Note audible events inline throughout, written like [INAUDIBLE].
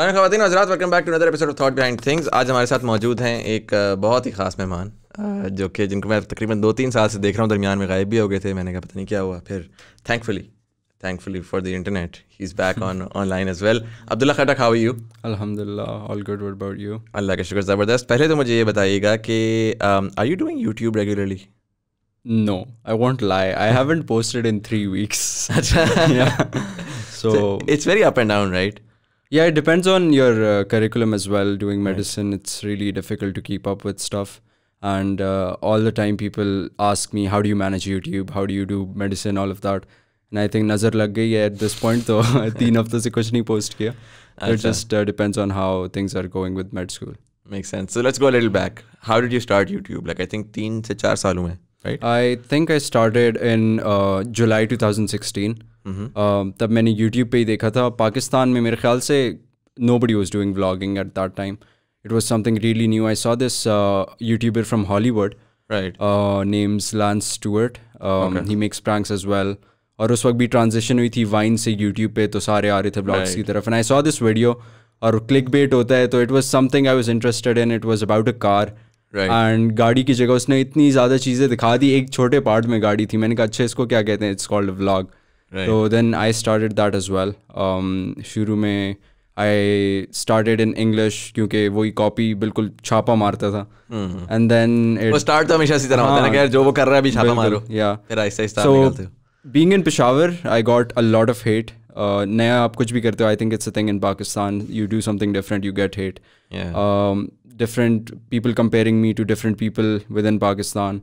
खातन welcome back to other episode of thought behind things आज हमारे साथ मौजूद हैं एक बहुत ही खास मेहमान जो कि जिनको मैं तकरीबन दो तीन साल से देख रहा हूँ दरमियान में गायब भी हो गए थे मैंने कहा पता नहीं क्या हुआ फिर thankfully thankfully for the internet he is back on online as well Abdullah Khattak how you all good अल्हमदिल्ला का शुक्र ज़बरदस्त पहले तो मुझे ये बताइएगा कि I you doing YouTube regularly No, I won't lie. I [LAUGHS] haven't posted in three weeks. [LAUGHS] yeah. So, so, it's very up and down, right? Yeah, it depends on your uh, curriculum as well. Doing medicine, right. it's really difficult to keep up with stuff. And uh, all the time, people ask me, how do you manage YouTube? How do you do medicine? All of that. And I think nazar lag at this point, so teen hafte se kuch nahi post kiya. it just uh, depends on how things are going with med school. Makes sense. So let's go a little back. How did you start YouTube? Like I think three to four years right? I think I started in uh, July 2016. Mm-hmm. Um, तब मैंने YouTube पे ही देखा था Pakistan में मेरे ख्याल से nobody was doing vlogging at that time. It was something really new. I saw this uh, YouTuber from Hollywood. Right. Uh, name's Lance Stewart. Um, okay. He makes pranks as well. और उस वक्त भी transition हुई थी wine से YouTube पे तो सारे आ रहे थे ब्लॉग्स right. की तरफ and I saw this video और क्लिक बेट होता है तो it was something I was interested in it was about a car and right. गाड़ी की जगह उसने इतनी ज़्यादा चीज़ें दिखा दी एक छोटे पार्ट में गाड़ी थी मैंने कहा अच्छा इसको क्या कहते हैं इट्स कॉल्ड व्लॉग तो then I started that as well शुरू में आई स्टार्टेड इन इंग्लिश क्योंकि वही कॉपी बिल्कुल छापा मारता था एंड हम्म। देन वो स्टार्ट तो हमेशा इसी तरह होता है ना हाँ। जो वो कर रहा है अभी छापा मारो या फिर ही स्टार्ट आहिस्ता हो being in Peshawar I got a lot of hate Uh, नया आप कुछ भी करते हो I think it's a thing in Pakistan you do something different you get hate different people comparing me to different people within Pakistan.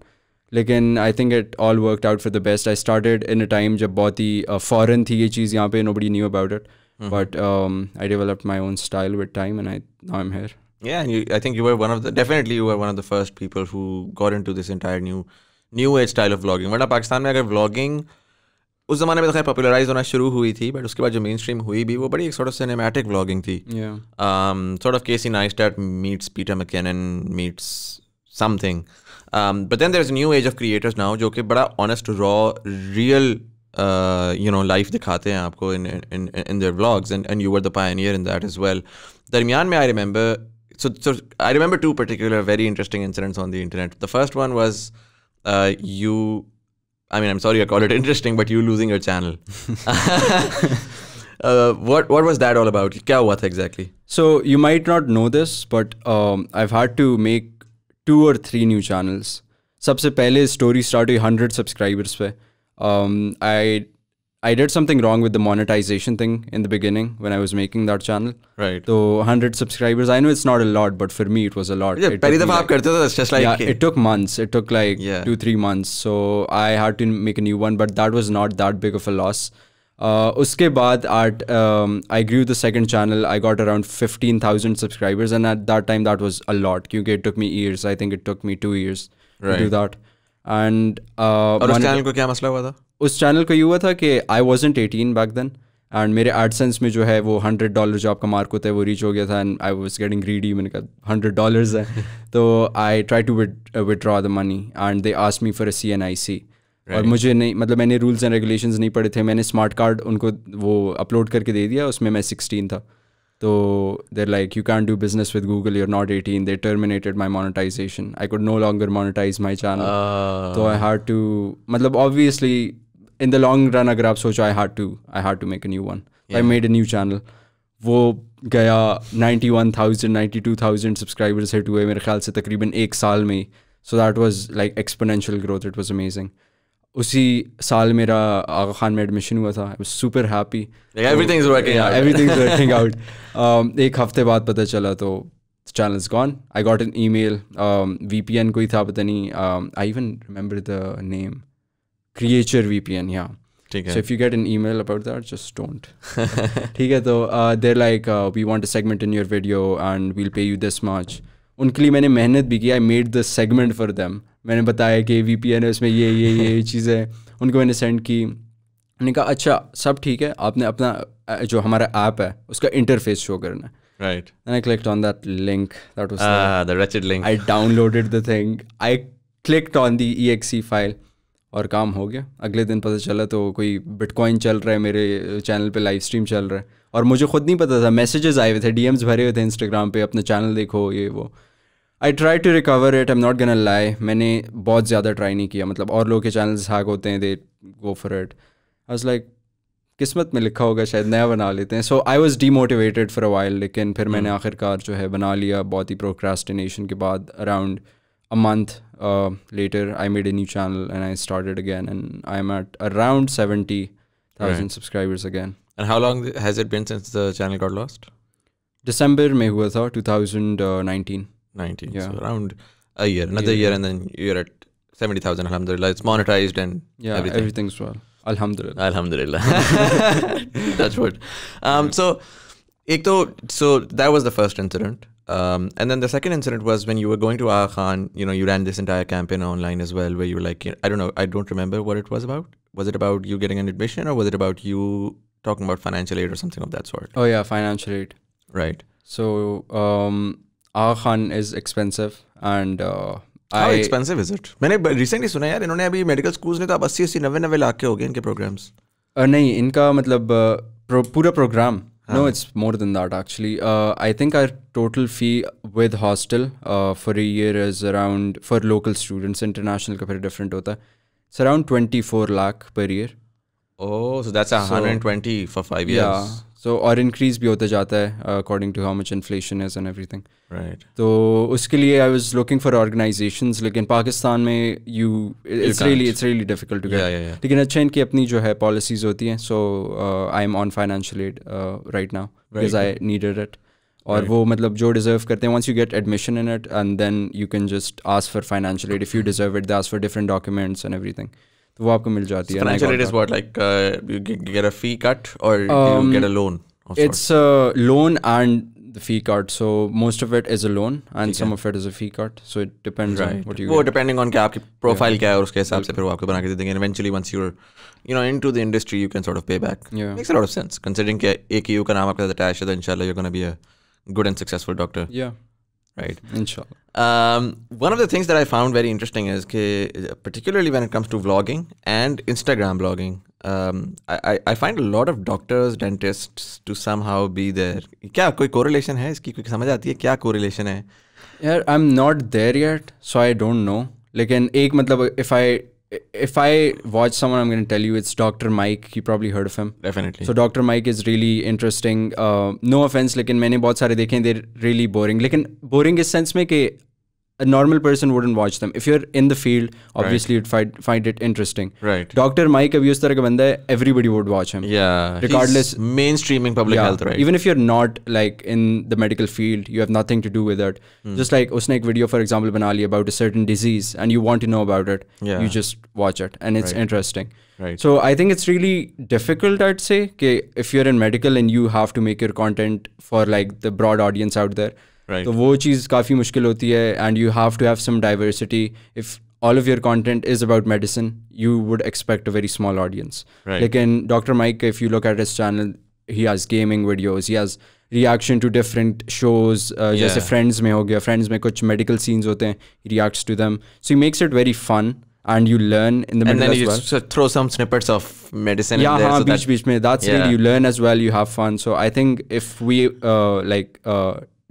लेकिन I think it all worked out for the best I started in a time जब बहुत ही foreign थी ये चीज़ यहाँ पे nobody knew about it but I develop my own style with time and I now am here Yeah, and you, I think you were one of the definitely you were one of the first people who got into this entire new new age style of vlogging. वरना पाकिस्तान में अगर vlogging उस ज़माने में तो खैर popularise होना शुरू हुई थी बट उसके बाद जो मेन स्ट्रीम हुई भी वो बड़ी एक सॉर्ट ऑफ सिनेमैटिक व्लॉगिंग थी sort of Casey Neistat meets Peter McKinnon meets something but then there is new age of creators now जो कि बड़ा honest raw real you know life दिखाते हैं आपको in in in their vlogs and and you were the pioneer in that is well दरमियान में I remember so, so I remember two particular very interesting incidents on the internet. The first one was uh, I mean, I'm sorry I call it interesting, but you losing your channel. [LAUGHS] uh, what what was that all about? Kya hua tha exactly? So you might not know this, but um, I've had to make two or three new channels. सबसे पहले story started 100 subscribers subscribers um, I. I did something wrong with the monetization thing in the beginning when I was making that channel. Right. So 100 subscribers. I know it's not a lot, but for me it was a lot. Yeah, it, took like, it's just like yeah, it took months. It took like yeah. two three months. So I had to make a new one, but that was not that big of a loss. Uh, uske baad at um, I grew the second channel. I got around 15,000 subscribers, and at that time that was a lot. Because it took me years. I think it took me two years right. to do that. And uh, और उस channel को क्या मसला हुआ था उस channel को ये हुआ था कि I wasn't eighteen back then and मेरे एडसेंस में जो है वो हंड्रेड डॉलर जो आपका मार्क होता है वो रीच हो गया था and I was getting ready मैंने कहा हंड्रेड डॉलर है [LAUGHS] तो I try to withdraw the money and they asked me for a C N I C और मुझे नहीं मतलब मैंने रूल्स एंड रेगुलेशन नहीं पढ़े थे मैंने स्मार्ट कार्ड उनको वो अपलोड करके दे दिया उसमें मैं सिक्सटीन था तो there like you can do business with Google you're not eighteen they terminated my monetisation I could no longer monetise my channel तो आई हैड टू मतलब obviously in the long run अगर आप सोचो I had to I had to make a new one I made a new channel वो गया ninety one thousand ninety two thousand subscribers hit हुए मेरे ख्याल से तकरीबन एक साल में ही so that was like exponential growth it was amazing उसी साल मेरा आगा खान में एडमिशन हुआ था I was super happy everything everything working out एक हफ्ते बाद पता चला तो channel is gone I got an email V P N कोई था पता नहीं I even remember the name creature V P N या so if you get an email about that just don't ठीक है तो there like we want a segment in your video and we'll pay you this much उनके लिए मैंने मेहनत भी की I made the segment for them मैंने बताया कि वी पी एन है उसमें ये ये ये चीज़ है उनको मैंने सेंड की मैंने कहा अच्छा सब ठीक है आपने अपना uh, जो हमारा ऐप है उसका इंटरफेस शो करना है Right. Then I clicked on that link. That was ah, the, the wretched link. I downloaded the thing. I clicked on the exe file. और काम हो गया अगले दिन पता चला तो कोई बिटकॉइन चल रहा है मेरे चैनल पे लाइव स्ट्रीम चल रहा है और मुझे खुद नहीं पता था मैसेजेस आए हुए थे डी भरे हुए थे इंस्टाग्राम पे अपना चैनल देखो ये वो I try to recover it am not gonna lie मैंने बहुत ज़्यादा ट्राई नहीं किया मतलब और लोग के चैनल्स हैक होते हैं they go for it I like किस्मत में लिखा होगा शायद नया बना लेते हैं so I was demotivated for a while लेकिन फिर मैंने hmm. आखिरकार जो है बना लिया बहुत ही प्रोक्रास्टिनेशन के बाद around a month uh, later I made a new channel and I started again, and I'm at around seventy thousand right. subscribers again. And how long has it been since the channel got lost? December may 2019. 19. Yeah. So around a year, another year, and then you're at seventy thousand. Alhamdulillah, it's monetized and yeah, everything. everything's well. Alhamdulillah. Alhamdulillah. [LAUGHS] [LAUGHS] That's what. Um, yeah. So, ek so that was the first incident. Um, and then the second incident was when you were going to Aga Khan, you know, you ran this entire campaign online as well, where you were like, I don't know, I don't remember what it was about. Was it about you getting an admission or was it about you talking about financial aid or something of that sort? Oh, yeah, financial aid. Right. So, um, Aga Khan is expensive and. Uh, How I, expensive is it? I recently heard, यार they have medical schools ने तो अब 80 80 90 90 programs. Uh, नहीं इनका मतलब uh, पूरा programme no, um, it's more than that actually. Uh, I think our total fee with hostel uh, for a year is around for local students international ka phir different hota. It's around 24 lakh per year. Oh, so that's 120 for 5 years. Yeah. So और increase भी होता जाता है according to how much inflation is and everything right तो उसके लिए I was looking for organisations लेकिन पाकिस्तान में you it's really it's really difficult to get लेकिन अच्छा इनकी अपनी जो है पॉलिसीज होती हैं so I am on financial aid right now because I needed it और right. वो मतलब जो डिजर्व करते हैं once you get admission in it and then you can just ask for financial aid if you deserve it they ask for different documents and everything तो वो आपको मिल जाती so है what like uh, you get a fee cut or um, get a loan it's a loan and the fee cut so most of it is a loan and some of it is a fee cut so it depends on what you वो get. depending on क्या आपकी profile yeah. क्या है और उसके हिसाब से फिर वो आपको बना के दे देंगे and eventually once you're you know into the industry you can sort of pay back yeah. makes a lot of sense considering कि एक EU का नाम आपके साथ है तो इंशाल्लाह you're going to be a good and successful doctor yeah right? Inshallah. Um, one of the things that I found very interesting is, ke, particularly when it comes to vlogging and Instagram blogging, um, I, I find a lot of doctors, dentists to somehow be there. क्या correlation है इसकी कोई समझ आती correlation है? Yeah, I'm not there yet, so I don't know. Like, एक if I if I watch someone, I'm going to tell you it's Dr. Mike. You probably heard of him. Definitely. So Dr. Mike is really interesting. Uh, no offense, like in many bots are हैं. They're really boring. in boring is sense में a normal person wouldn't watch them. If you're in the field, obviously right. you'd find find it interesting. Right. Dr. Mike abuse tarah everybody would watch him. Yeah. Regardless mainstreaming public yeah, health, right? Even if you're not like in the medical field, you have nothing to do with it. Hmm. Just like usne video for example banali about a certain disease and you want to know about it, yeah. you just watch it and it's right. interesting. Right. So I think it's really difficult I'd say if you're in medical and you have to make your content for like the broad audience out there right. तो वो चीज़ काफ़ी मुश्किल होती है and you have to have some diversity if all of your content is about medicine you would expect a very small audience लेकिन doctor Mike if you look at his channel he has gaming videos he has reaction to different shows जैसे Friends में हो गया friends में कुछ medical scenes होते हैं reacts to them so he makes it very fun and you learn in the and middle then as you well. throw some snippets of medicine. Yeah, in there, haan, so beach, that, beach That's yeah. really you learn as well. You have fun. So I think if we uh, like uh,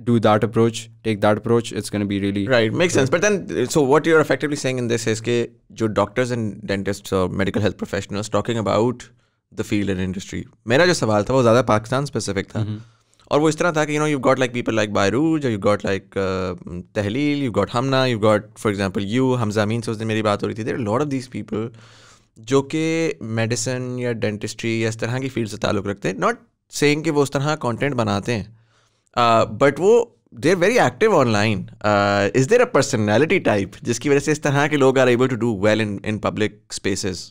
do that approach, take that approach, it's going to be really right. Makes good. sense. But then, so what you're effectively saying in this is that जो doctors and dentists or medical health professionals talking about the field and industry. मेरा जो सवाल था वो ज़्यादा specific specific था और वो इस तरह था कि you know you got like people like बायरूज you got like Tahleel you got Hamna you got for example you Hamza Amin से उस दिन मेरी बात हो रही थी there lot of these people जो कि मेडिसिन या डेंटिस्ट्री या इस तरह की फील्ड से ताल्लुक़ रखते हैं नॉट सेइंग कि वो उस तरह कंटेंट बनाते हैं बट uh, वो they're very active online is there a personality type जिसकी वजह से इस तरह के लोग are able to do well in in public spaces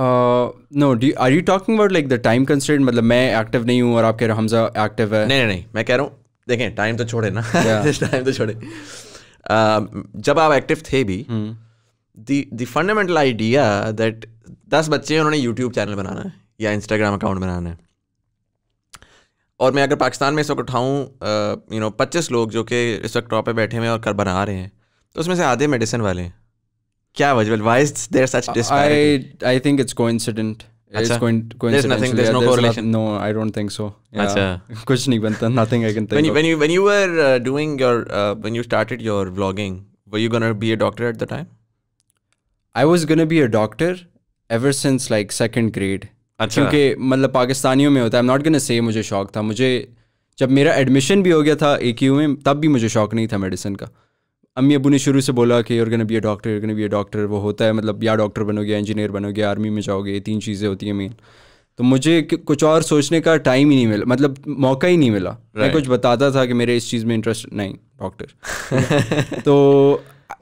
no are you talking about like the time constant मतलब मैं एक्टिव नहीं हूँ और आप कह रहे हो हमजा एक्टिव है नहीं नहीं मैं कह रहा हूँ देखें टाइम तो छोड़े ना टाइम [LAUGHS] तो छोड़े uh, जब आप एक्टिव थे भी द फंडामेंटल आइडिया दैट दस बच्चे उन्होंने यूट्यूब चैनल बनाना है या इंस्टाग्राम अकाउंट बनाना है और मैं अगर पाकिस्तान में इस वक्त उठाऊँ यू नो पच्चीस लोग जो कि इस वक्त टॉप पर बैठे हुए हैं और कर बना रहे हैं तो उसमें से आधे मेडिसिन वाले क्या वजह why is such I think it's coincident it's कुछ नहीं बनता doctor ever since like second grade अच्छा। क्योंकि मतलब पाकिस्तानियों में होता है नॉट गन से मुझे शौक था मुझे जब मेरा एडमिशन भी हो गया था ए में तब भी मुझे शौक नहीं था मेडिसिन का अम्मी अबू ने शुरू से बोला कि you're be a doctor you're be a doctor वो होता है मतलब या डॉक्टर बनोगे इंजीनियर बनोगे आर्मी में जाओगे ये तीन चीज़ें होती हैं मेन तो मुझे कुछ और सोचने का टाइम ही नहीं मिला मतलब मौका ही नहीं मिला right. मैं कुछ बताता था कि मेरे इस चीज़ में इंटरेस्ट नहीं डॉक्टर [LAUGHS] तो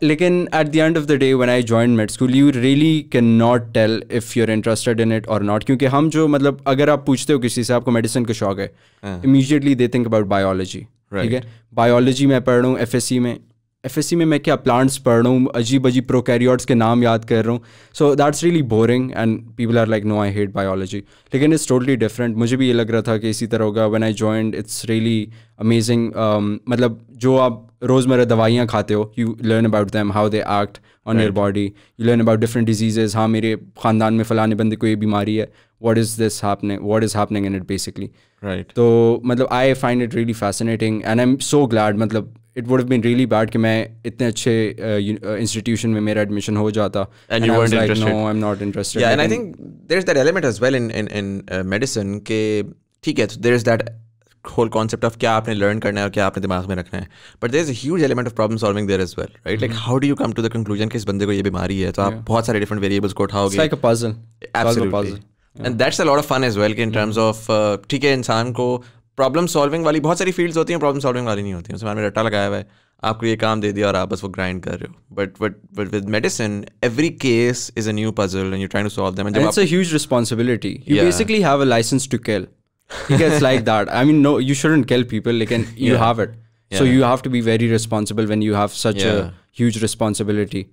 लेकिन at the end of the day once I join med school you really can not tell if you are interested in it और नॉट क्योंकि हम जो मतलब अगर आप पूछते हो किसी से आपको मेडिसिन का शौक है immediately they think about biology ठीक है बायोलॉजी में पढ़ रहा हूँ एफ में एफ एस सी में मैं क्या प्लांट्स पढ़ रहा हूँ अजीब अजीब प्रोकैरियोट्स के नाम याद कर रहा हूँ so that's really boring and people are like no I hate biology लेकिन इट्स टोटली डिफरेंट मुझे भी ये लग रहा था कि इसी तरह होगा once I join it's really amazing मतलब जो आप रोज़मर्रा दवाइयाँ खाते हो you learn about them how they act on your body you learn about different diseases हाँ मेरे खानदान में फलाने बंदे को ये बीमारी है what is this happening what is happening in it basically right तो मतलब I find it really fascinating and I am so glad मतलब it would been really bad कि मैं इतने अच्छे इंस्टीट्यूशन uh, uh, में मेरा एडमिशन हो जाता and you want interested no I am not interested या and I think there is that element as well in in in medicine के ठीक है there is that whole concept of क्या आपने लर्न करना है और क्या आपने दिमाग में रखना है but there is huge element of problem solving there is well right like how do you come to the conclusion कि इस बंदे को ये बीमारी है तो आप बहुत सारे डिफरेंट वेरिएबल्स को उठाओगे like a puzzle absolutely and that's a lot of fun as well in terms of ठीक है इंसान को प्रॉब्लम सॉल्विंग वाली बहुत सारी फील्ड्स होती हैं प्रॉब्लम सॉल्विंग वाली नहीं होती हैं उसमें रट्टा लगाया हुआ है आपको ये काम दे दिया और आप बस वो ग्राइंड कर रहे हो but but but with medicine every case is a new puzzle and you trying to solve them and it's a huge responsibility you basically have a licence to kill it's like that I mean no you shouldn't kill people like you have it so you have to be very responsible when you have such a huge responsibility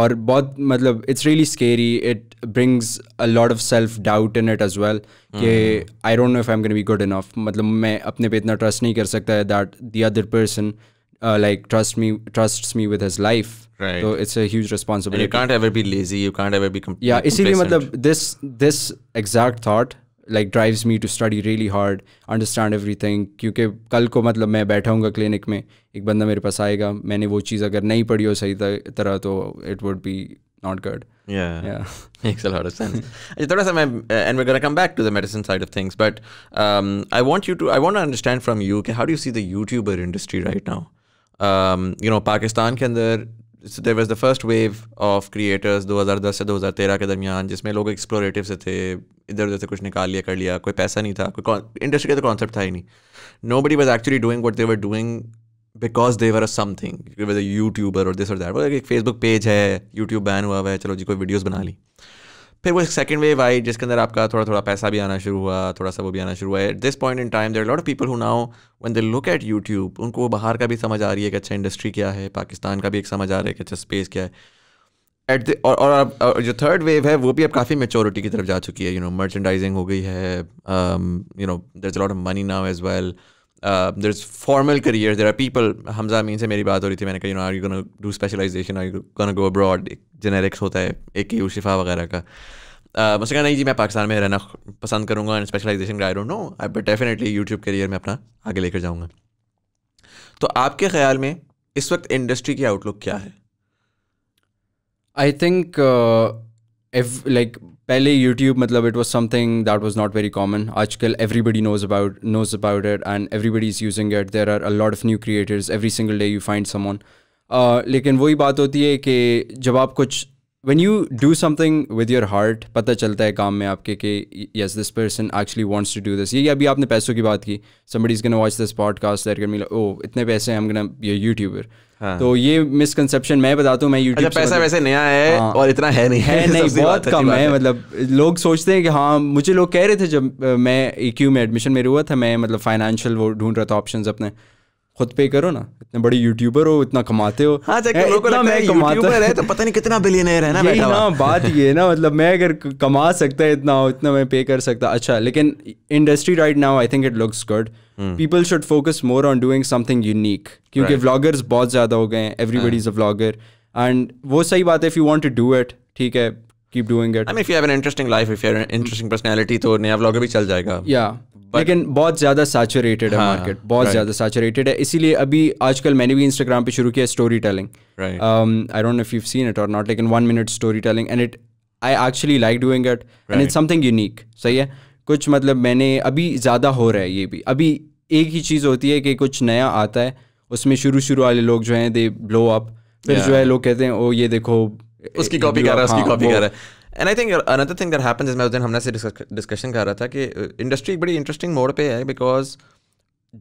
और बहुत मतलब it's really scary it brings a lot of self doubt in it as well कि I don't know if I am be good enough मतलब मैं अपने पे इतना trust नहीं कर सकता है that the other person like trust me trust me with his life तो इट्स अज रिस्पॉन्सिबिलिटी इसीलिए मतलब this this exact thought like drives me to study really hard understand everything kyunki kal ko matlab main baitha hoonga clinic mein ek banda mere paas aayega maine wo cheez agar nahi padhi ho sahi tarah to it would be not good yeah yeah [LAUGHS] makes a lot of sense eh, and we're going to come back to the medicine side of things but um, i want you to i want to understand from you how do you see the youtuber industry right now um, you know pakistan ke andar there there was the first wave of creators 2010 से 2013 के दरमियान जिसमें लोग explorative से थे इधर उधर से कुछ निकाल लिया कर लिया कोई पैसा नहीं था कोई इंडस्ट्री का तो कॉन्सेप्ट था ही नहीं nobody was actually doing what they're doing because they're something YouTuber और दिस और दैट एक फेसबुक पेज है यूट्यूब बैन हुआ हुआ है चलो जी कोई वीडियोज़ बना ली फिर वो सेकंड वेव आई जिसके अंदर आपका थोड़ा थोड़ा पैसा भी आना शुरू हुआ थोड़ा सा वो भी आना शुरू हुआ at this point in time there lot people who now when they look at YouTube उनको बाहर का भी समझ आ रही है कि अच्छा इंडस्ट्री क्या है पाकिस्तान का भी एक समझ आ रहा है कि अच्छा स्पेस क्या है एट द और, और, और जो थर्ड वेव है वो भी अब काफ़ी मेचोरिटी की तरफ जा चुकी है यू नो मर्चेंडाइजिंग हो गई है you know there is lot of money now as well there is formal career there are people Hamza Amin से मेरी बात हो रही थी मैंने कहा you know are you gonna do specialisation are you gonna go abroad generics होता है ए के यू शिफा वगैरह का uh, मुझसे कहा नहीं जी मैं पाकिस्तान में रहना पसंद करूँगा एंड स्पेशलाइजेशन का I don't know I but definitely YouTube career में अपना आगे लेकर जाऊँगा तो आपके ख्याल में इस वक्त इंडस्ट्री की आउटलुक क्या है आई थिंक if like पहले YouTube मतलब it was something that was not very common. आजकल everybody knows about knows about it and everybody is using it. There are a lot of new creators. Every single day you find someone. Uh, लेकिन वही बात होती है कि जब आप कुछ when you do something with your heart पता चलता है काम में आपके कि yes this person actually wants to do this ये अभी आपने पैसों की बात की somebody is gonna watch this podcast they're gonna be like oh, इतने पैसे हैं हम गन a यूट्यूबर हाँ. तो ये मिसकंसेप्शन मैं बताता हूँ मैं यूट्यूब अच्छा, पैसा वैसे नया है हाँ, और इतना है नहीं है नहीं [LAUGHS] बहुत कम है मतलब लोग सोचते हैं कि हाँ मुझे लोग कह रहे थे जब मैं ई में एडमिशन मेरे हुआ था मैं मतलब फाइनेंशियल वो ढूंढ रहा था ऑप्शंस अपने खुद पे करो ना इतने बड़े यूट्यूबर हो इतना कमाते हो हाँ, तो पता नहीं कितना बिलियनर है ना बैठा ना बात ये ना मतलब मैं अगर कमा सकता है इतना इतना मैं पे कर सकता अच्छा लेकिन industry right now I think it looks good people should focus more on doing something unique क्योंकि व्लॉगर्स बहुत ज़्यादा हो गए हैं everybody is a vlogger and वो सही बात है if you want to do it ठीक है keep doing it I mean if you have an interesting life if you have an interesting personality तो नया व्लॉगर भी चल जाएगा या लेकिन बहुत ज़्यादा सैचुरेटेड है मार्केट हाँ, बहुत ज़्यादा सैचुरेटेड है इसीलिए अभी आजकल मैंने भी इंस्टाग्राम पे शुरू किया storytelling I don't know if you seen it और नॉट लेकिन one minute storytelling and it I actually like doing it and it's something unique सही है कुछ मतलब मैंने अभी ज़्यादा हो रहा है ये भी अभी एक ही चीज़ होती है कि कुछ नया आता है उसमें शुरू शुरू वाले लोग जो हैं दे ब्लो अप फिर yeah. जो है लोग कहते हैं ओ ये देखो उसकी कॉपी कर रहा है उसकी कॉपी हाँ, कर रहा है and I think another thing that happens is मैं उस दिन हमने से डिस्कशन कर रहा था कि इंडस्ट्री एक बड़ी इंटरेस्टिंग मोड पे है बिकॉज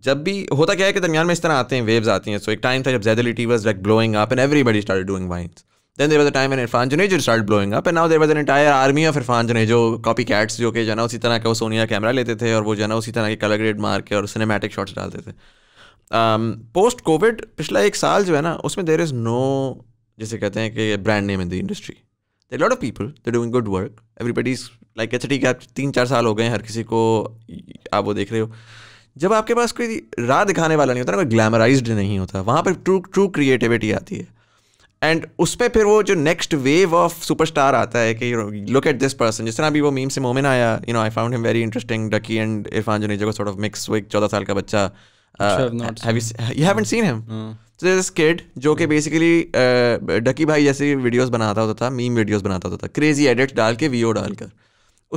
जब भी होता क्या है कि दरमियान में इस तरह आते हैं वेव्स आती हैं सो so, एक टाइम था जब जैदलिटी was like blowing up and everybody start doing wines then there was a time and Irfan Junejo start blowing up and now there was an entire army of Irfan Junejo copy cats जो कि जो ना उसी तरह का वो सोनिया कैमरा लेते थे और वो जो ना उसी तरह के कलर ग्रेड मार के और सिनेमैटिक शॉट्स डालते थे पोस्ट um, कोविड पिछला एक साल जो है ना उसमें देर इज़ नो जैसे कहते हैं कि brand name in the industry there lot of people they doing good work everybody is like like अच्छा ठीक है आप तीन चार साल हो गए हैं हर किसी को आप वो देख रहे हो जब आपके पास कोई राह दिखाने वाला नहीं होता ना कोई ग्लैमराइज नहीं होता वहाँ पर ट्रू ट्रू क्रिएटिविटी आती है एंड उस पर फिर वो जो नेक्स्ट वेव ऑफ सुपरस्टार आता है कि लुक एट दिस पर्सन जिस तरह अभी वो मीम से मोमिन आया you know I found him very interesting Ducky and Irfan जो नहीं को सॉर्ट ऑफ मिक्स वो एक चौदह साल का बच्चा you haven't seen him this kid जो कि बेसिकली hmm. डकी uh, भाई जैसे वीडियोस बनाता होता था मीम वीडियोस बनाता होता था क्रेजी एडिट्स डाल के वीओ डालकर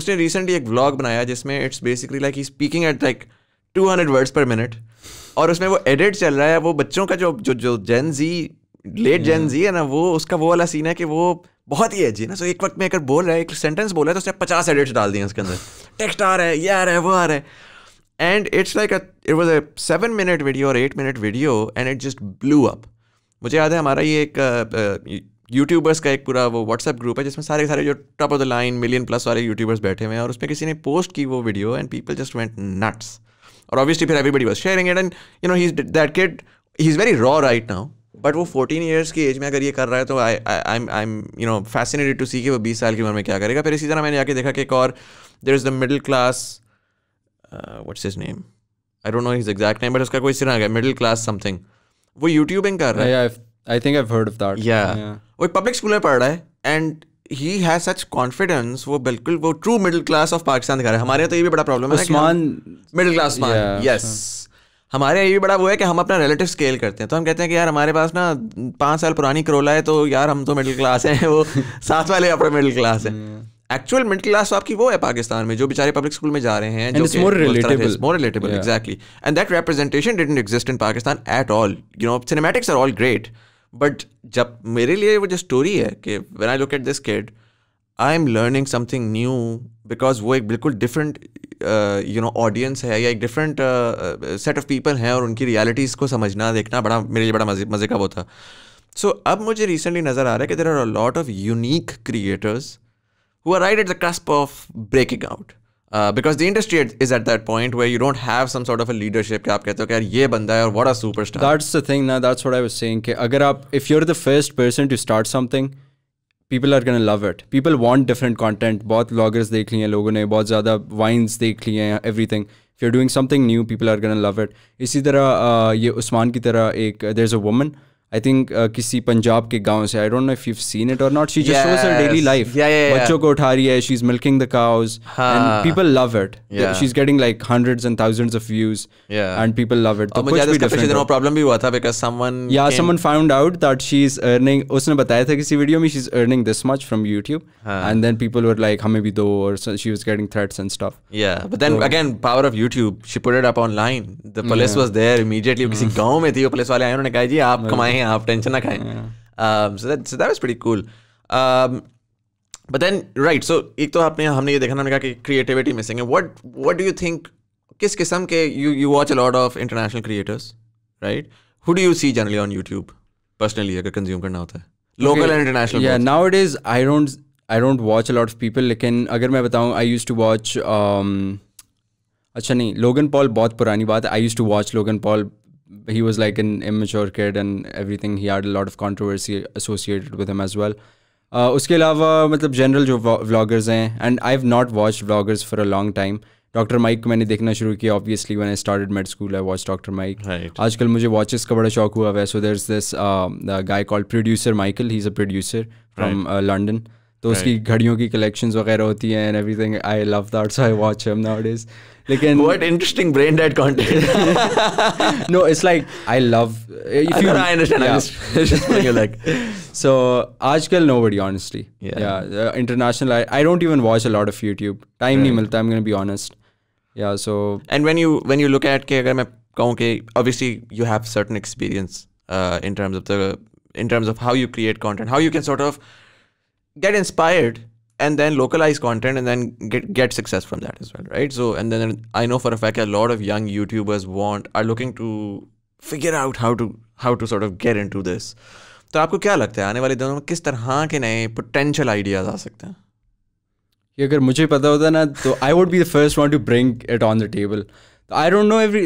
उसने रिसेंटली एक व्लॉग बनाया जिसमें it's basically like he speaking at like two hundred words per minute और उसमें वो एडिट चल रहा है वो बच्चों का जो जो जो जेन जी लेट जेन जी है ना वो उसका वो वाला सीन है कि वो बहुत ही एजी ना सो एक वक्त में अगर बोल रहा है एक सेंटेंस बोल रहा है तो उसने पचास एडिट्स डाल दिए उसके अंदर टेक्स्ट [LAUGHS] आ रहा है ये आ रहा है वो आ रहा है and it's like it was a seven minute video और eight minute video and it just blew up मुझे याद है हमारा ये एक यूट्यूबर्स का एक पूरा वो व्हाट्सएप ग्रुप है जिसमें सारे सारे जो top of the line million plus वाले यूट्यूबर्स बैठे हुए हैं और उसमें किसी ने पोस्ट की वो video and people just went nuts और ऑब्वियसली फिर everybody was sharing and you know he that kid he is very raw right now but वो फोर्टीन ईयर्स की एज में अगर ये कर रहा है तो I I I am you know fascinated to see कि वो बीस साल की उम्र में क्या करेगा फिर इसी तरह मैंने जाके देखा कि एक और there is the middle class what's his name I don't know his exact name but उसका कोई सिरा है मिडिल क्लास समथिंग वो यूट्यूबिंग कर रहा है I I think I heard of that या वो पब्लिक स्कूल में पढ़ रहा है and he has such confidence वो बिल्कुल वो true middle class of Pakistan दिखा रहा है हमारे यहाँ तो ये भी बड़ा प्रॉब्लम है Usman middle class Usman yes हमारे यहाँ ये भी बड़ा वो है कि हम अपना रिलेटिव स्केल करते हैं तो हम कहते हैं कि यार हमारे पास ना पाँच साल पुरानी करोला है तो यार हम तो मिडिल क्लास हैं वो साथ वाले अपना मिडिल क्लास है एक्चुअल मिडिल क्लास आपकी वो है पाकिस्तान में जो बेचारे पब्लिक स्कूल में जा रहे हैं more relatable more and that representation did exist in Pakistan at all you know cinematics are all great but जब मेरे लिए वो जो स्टोरी है कि when I look at this kid I am learning something new because वो एक बिल्कुल डिफरेंट यू नो ऑडियंस है या एक डिफरेंट सेट ऑफ पीपल हैं और उनकी रियालिटीज़ को समझना देखना बड़ा मेरे लिए बड़ा मज़े मज़े का वो था सो so, अब मुझे रिसेंटली नज़र आ रहा है कि there are a lot of unique creators who are right at the cusp of breaking out. Uh, because the industry is at that point where you don't have some sort of a leadership कि आप कहते हो कि ये बंदा what a superstar. That's the thing Now that's what I was saying कि अगर आप if you're the first person to start something people are gonna love it. People want different content. Both vloggers देख लिए हैं लोगों ने बहुत ज़्यादा wines देख लिए हैं everything. If you're doing something new people are gonna love it. इसी तरह uh, ये उस्मान की तरह एक there's a woman I think uh, किसी पंजाब के गांव से I don't know if you seen it और not she just shows her daily life बच्चों को उठा रही है she is milking the cows and people love it she is getting like hundreds and thousands of views and people love it तो कुछ भी different है प्रॉब्लम भी हुआ था बिकॉज़ समवन या someone found out that she is earning उसने बताया था किसी वीडियो में she is earning this much from YouTube and then people were like हमें भी दो और she was getting threats and stuff yeah but then again power of YouTube she put it up online the police was there immediately किसी mm. गांव में थी वो police वाले आए उन्होंने कहा जी आप [LAUGHS] कमाए हैं आप टेंशन ना खाएं so that so pretty cool but then right so एक तो आपने हमने ये देखा ना कहा कि क्रिएटिविटी मिसिंग है what what do you think किस किस्म के you you watch a lot of international creators right who do you see generally on YouTube personally अगर कंज्यूम करना होता है local and international now it is I don't I don't watch a lot of people लेकिन अगर मैं बताऊँ आई use to watch अच्छा नहीं लोगन पॉल बहुत पुरानी बात है I used to watch Logan Paul he was like an immature kid and everything he had a lot of controversy associated with him as well uh uske alawa matlab general jo vloggers hain and i've not watched vloggers for a long time Doctor Mike, को मैंने देखना शुरू किया obviously मैंने started med school I watch doctor Mike आजकल मुझे watches का बड़ा शौक हुआ है so there is this guy called producer Michael he is a producer तो उसकी घड़ियों की कलेक्शन वगैरह होती हैं and everything I love that so I watch him nowadays लेकिन what interesting brain dead content no it's like I love if you I understand like so आजकल nobody honestly या international I don't even watch a lot of YouTube time नहीं मिलता I am gonna be honest yeah so and when you when you look at के अगर मैं कहूं कि obviously you have certain experience uh, in terms of the in terms of how you create content how you can sort of get inspired and then localize content and then get, get success from that as well right so and then i know for a fact a lot of young youtubers want are looking to figure out how to how to sort of get into this तो आपको क्या लगता है आने वाले दिनों में किस तरह के नए पोटेंशियल आइडियाज आ सकते हैं ये अगर मुझे पता होता ना तो I would be the first one to bring it on the table I don't know every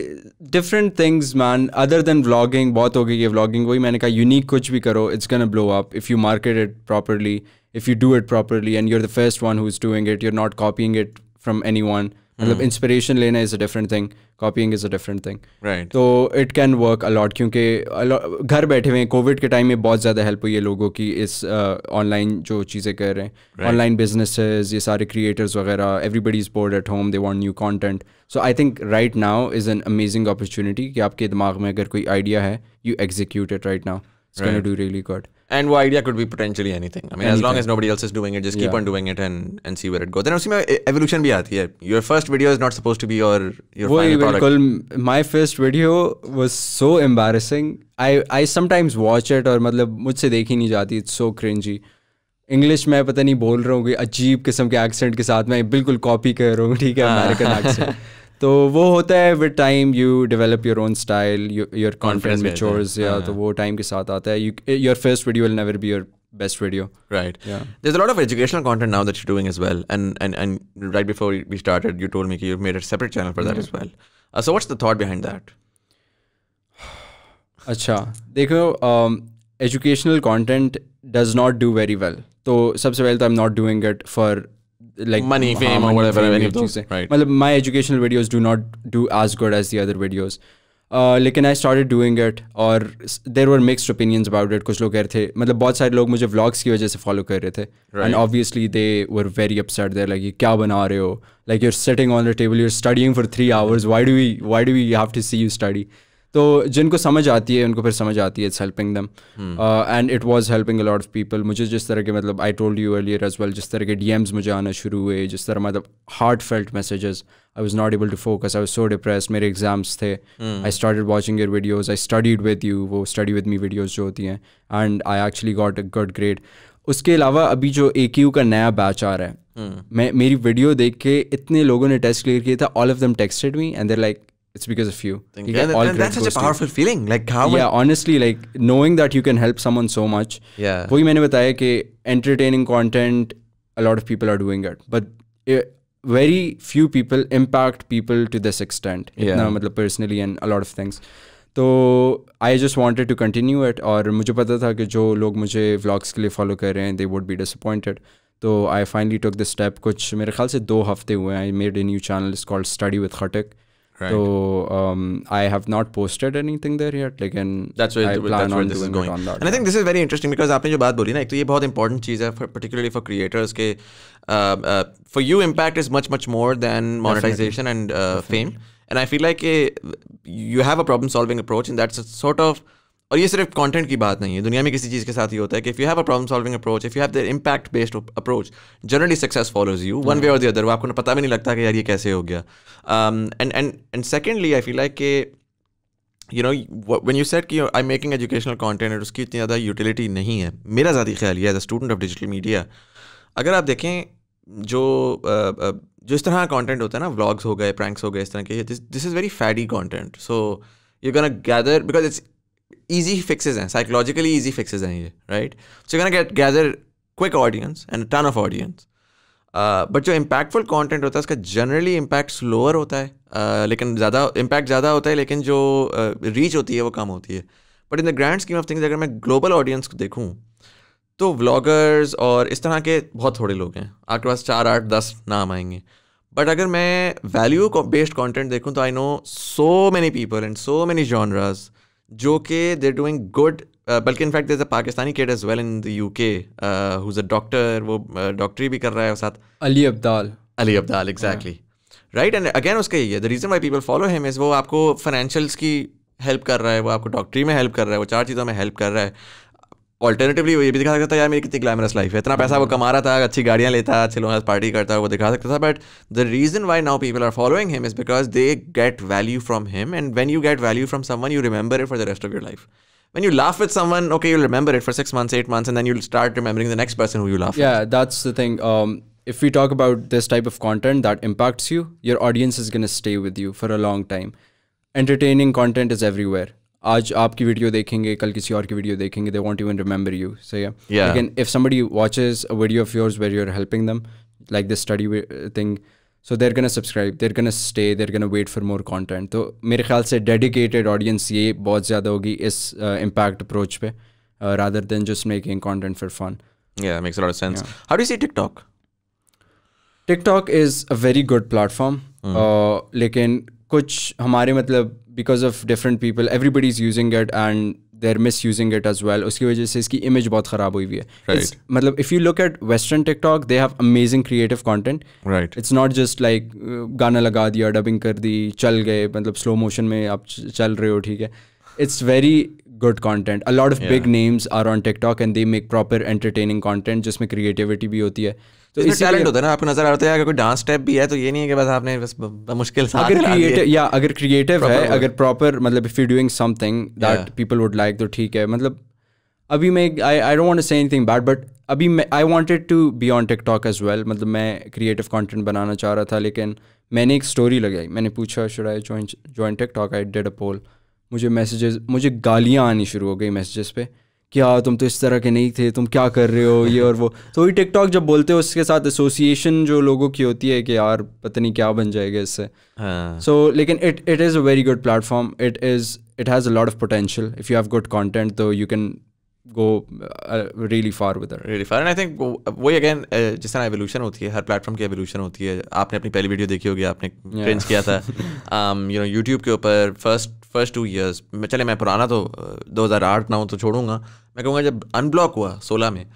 different things man other than vlogging बहुत हो गई है व्लॉगिंग वही मैंने कहा यूनिक कुछ भी करो it's can blow up if you market it properly if you do it properly and you are the first one who is doing it you are not copying it from anyone मतलब inspiration hmm. लेना is a different thing copying is a different thing right तो it can work a lot क्योंकि घर बैठे हुए Covid के time में बहुत ज़्यादा हेल्प हुई है लोगों की इस ऑनलाइन uh, जो चीज़ें कर रहे हैं ऑनलाइन बिजनेसेस ये सारे क्रिएटर्स वगैरह everybody is bored at home they want new content so I think right now is an amazing opportunity कि आपके दिमाग में अगर कोई आइडिया है you execute it right now it's do really good and idea could be potentially anything. I mean, anything. as long as nobody else is doing it, just keep on doing it and and see where it goes. Then my evolution भी here. Your first video is not supposed to be your your वो final product. बिल्कुल my first video was so embarrassing. I I sometimes watch it or मतलब मुझसे देखी नहीं जाती. It's so cringy. English में पता नहीं बोल रहा हूँ अजीब किस्म के एक्सेंट के साथ मैं बिल्कुल कॉपी कर रहा हूँ ठीक है अमेरिकन एक्सेंट [LAUGHS] तो वो होता है with time you develop your own style your confidence matures या तो वो टाइम के साथ आता है your first video will never be your best video right yeah there's a lot of educational content now that you're doing as well and and and right before we started you told me you've made a separate channel for that yeah. as well uh, so what's the thought behind that अच्छा देखो educational content does not do very well तो सबसे पहले तो I am not doing it for like money, ah, fame, or whatever. Fame, any of those. Right. Well, my educational videos do not do as good as the other videos. लेकिन I start doing it और there were mixed opinions about it कुछ लोग कह रहे थे मतलब बहुत सारे लोग मुझे व्लॉग्स की वजह से फॉलो कर रहे थे and obviously they were very upset they're like क्या बना रहे हो like you are sitting on the table you are studying for three hours why do we why do we have to see you study तो जिनको समझ आती है उनको फिर समझ आती है it's helping them and it was helping a lot of people मुझे जिस तरह के मतलब I told you earlier as well जिस तरह के डी मुझे आना शुरू हुए जिस तरह मतलब heart felt messages I was not able to focus I was so depress मेरे एग्जाम्स थे I start watching your videos I studied with you वो स्टडी विद मी वीडियोज जो होती हैं and I actually got got grade उसके अलावा अभी जो ए का नया बैच आ रहा है hmm. मैं मेरी वीडियो देख के इतने लोगों ने टेस्ट क्लियर किया था all of them texted me and they're like it's because of you. you get and, and that's such a powerful feeling. Like how Yeah, honestly, like knowing that you can help someone so much. Yeah. वही मैंने बताया कि entertaining content a lot of people are doing it, but it, very few people impact people to this extent. Yeah. इतना मतलब personally and a lot of things. तो I just wanted to continue it और मुझे पता था कि जो लोग मुझे व्लॉग्स के लिए फॉलो कर रहे हैं दे वुड बी डिसअपॉइंटेड तो I finally took the step कुछ मेरे ख्याल से दो हफ्ते हुए हैं I made a new channel is called study with Khattak Right. So um, I have not posted anything there yet. Like, and that's where, I it, plan that's where this is going. On that and I think this is very interesting because आपने जो बात बोली ना एक तो ये बहुत important चीज़ है particularly for creators के uh, uh, for you impact is much much more than monetization Definitely. and uh, fame. And I feel like a, uh, you have a problem solving approach, and that's a sort of और ये सिर्फ content की बात नहीं है दुनिया में किसी चीज़ के साथ ही होता है कि if you have a problem solving approach if you have the impact based approach generally success follows you one way or the other वो आपको पता भी नहीं लगता कि यार ये कैसे हो गया and and and secondly I feel like के you know one you said कि आई मेकिंग एजुकेशनल कॉन्टेंट और उसकी इतनी ज़्यादा यूटिलिटी नहीं है मेरा ज़्यादा ख्याल ये as a student of digital media अगर आप देखें जो जो इस तरह का कॉन्टेंट होता है ना व्लॉग्स हो गए प्रैंक्स हो गए इस तरह के this is very faddy content so you can gather because it's easy fixes हैं साइकोलॉजिकली ईजी फिक्सेज हैं ये right so can get gather quick audience and and of audience but जो इम्पैक्टफुल कॉन्टेंट होता है उसका जनरली इम्पैक्ट स्लोअर होता है uh, लेकिन ज़्यादा इम्पैक्ट ज़्यादा होता है लेकिन जो रीच uh, होती है वो कम होती है but in the grand scheme of things अगर मैं ग्लोबल ऑडियंस को देखूँ तो व्लॉगर्स और इस तरह के बहुत थोड़े लोग हैं आपके पास चार आठ दस नाम आएंगे बट अगर मैं वैल्यू बेस्ड कॉन्टेंट देखूँ तो I know so many people and so many genres जो कि देर डूइंग गुड बल्कि in fact there a Pakistani kid as well in the UK who's a doctor वो डॉक्टरी uh, भी कर रहा है साथ Ali Abdal Ali Abdal exactly right and again उसका यही है the reason why people follow him is वो आपको फाइनेंशियल्स की हेल्प कर रहा है वो आपको डॉक्टरी में हेल्प कर रहा है वो चार चीज़ों में हेल्प कर रहा है ऑल्टरनेटिवली ये भी दिखा सकता है यार मेरी कितनी ग्लैमरस लाइफ है इतना पैसा वो कमा रहा था अच्छी गाड़ियाँ लेता अच्छे लोगों के पार्टी करता वो दिखा सकता था but the reason why now people are following him is because they get value from him and when you get value from someone you remember it for the rest of your life when you laugh with someone, okay, you'll remember it for six months, eight months, and then you'll start remembering the next person who you laugh. Yeah, with. that's the thing. Um, if we talk about this type of content that impacts you, your audience is gonna stay with you for a long time. Entertaining content is everywhere. आज आपकी video देखेंगे कल किसी और की video देखेंगे they won't even remember you सही है लेकिन if somebody watches a video of yours where you are helping them like this study thing so they're gonna subscribe they're gonna stay they're gonna wait for more content तो मेरे ख्याल से dedicated audience ये बहुत ज़्यादा होगी इस impact uh, approach पे rather than just making content for fun TikTok is a very good platform लेकिन कुछ हमारे मतलब because of different people everybody is using it and they're misusing it as well उसकी वजह से इसकी image बहुत ख़राब हुई हुई है right. मतलब if you look at western TikTok they have amazing creative content right it's not just like गाना लगा दिया डबिंग कर दी चल गए मतलब स्लो मोशन में आप चल रहे हो ठीक है it's very good content a lot of big names are on are on tiktok and they make proper entertaining जिसमें क्रिएटिविटी भी होती है तो इसमें टैलेंट होता है ना आपको नजर आता है अगर कोई डांस स्टेप भी है तो ये नहीं है कि बस आपने बस मुश्किल से अगर क्रिएटिव या अगर क्रिएटिव है अगर प्रॉपर मतलब if you doing something that people would like तो ठीक है मतलब अभी मैं I I don't want to say anything bad but अभी मैं I wanted to be on TikTok as well मतलब मैं क्रिएटिव कंटेंट बनाना चाह रहा था लेकिन मैंने एक स्टोरी लगाई मैंने पूछा should I join join TikTok I did a poll मुझे मैसेजेस मुझे गालियाँ आनी शुरू हो गई मैसेजेस पे क्या हाँ, तुम तो इस तरह के नहीं थे तुम क्या कर रहे हो ये और वो तो वही टिकटॉक जब बोलते हो उसके साथ एसोसिएशन जो लोगों की होती है कि यार पता नहीं क्या बन जाएगा इससे सो हाँ। लेकिन it it is a very good platform it is it has a lot of potential if you have good content तो you can go uh, really far with it really far and i think we again uh, just an evolution hoti hai har platform ki evolution hoti hai aapne apni pehli video dekhi hogi aapne yeah. cringe kiya tha um, you know YouTube ke upar first first two years chale main purana to तो 2008 na hu to chhodunga main kahunga jab unblock hua 16 mein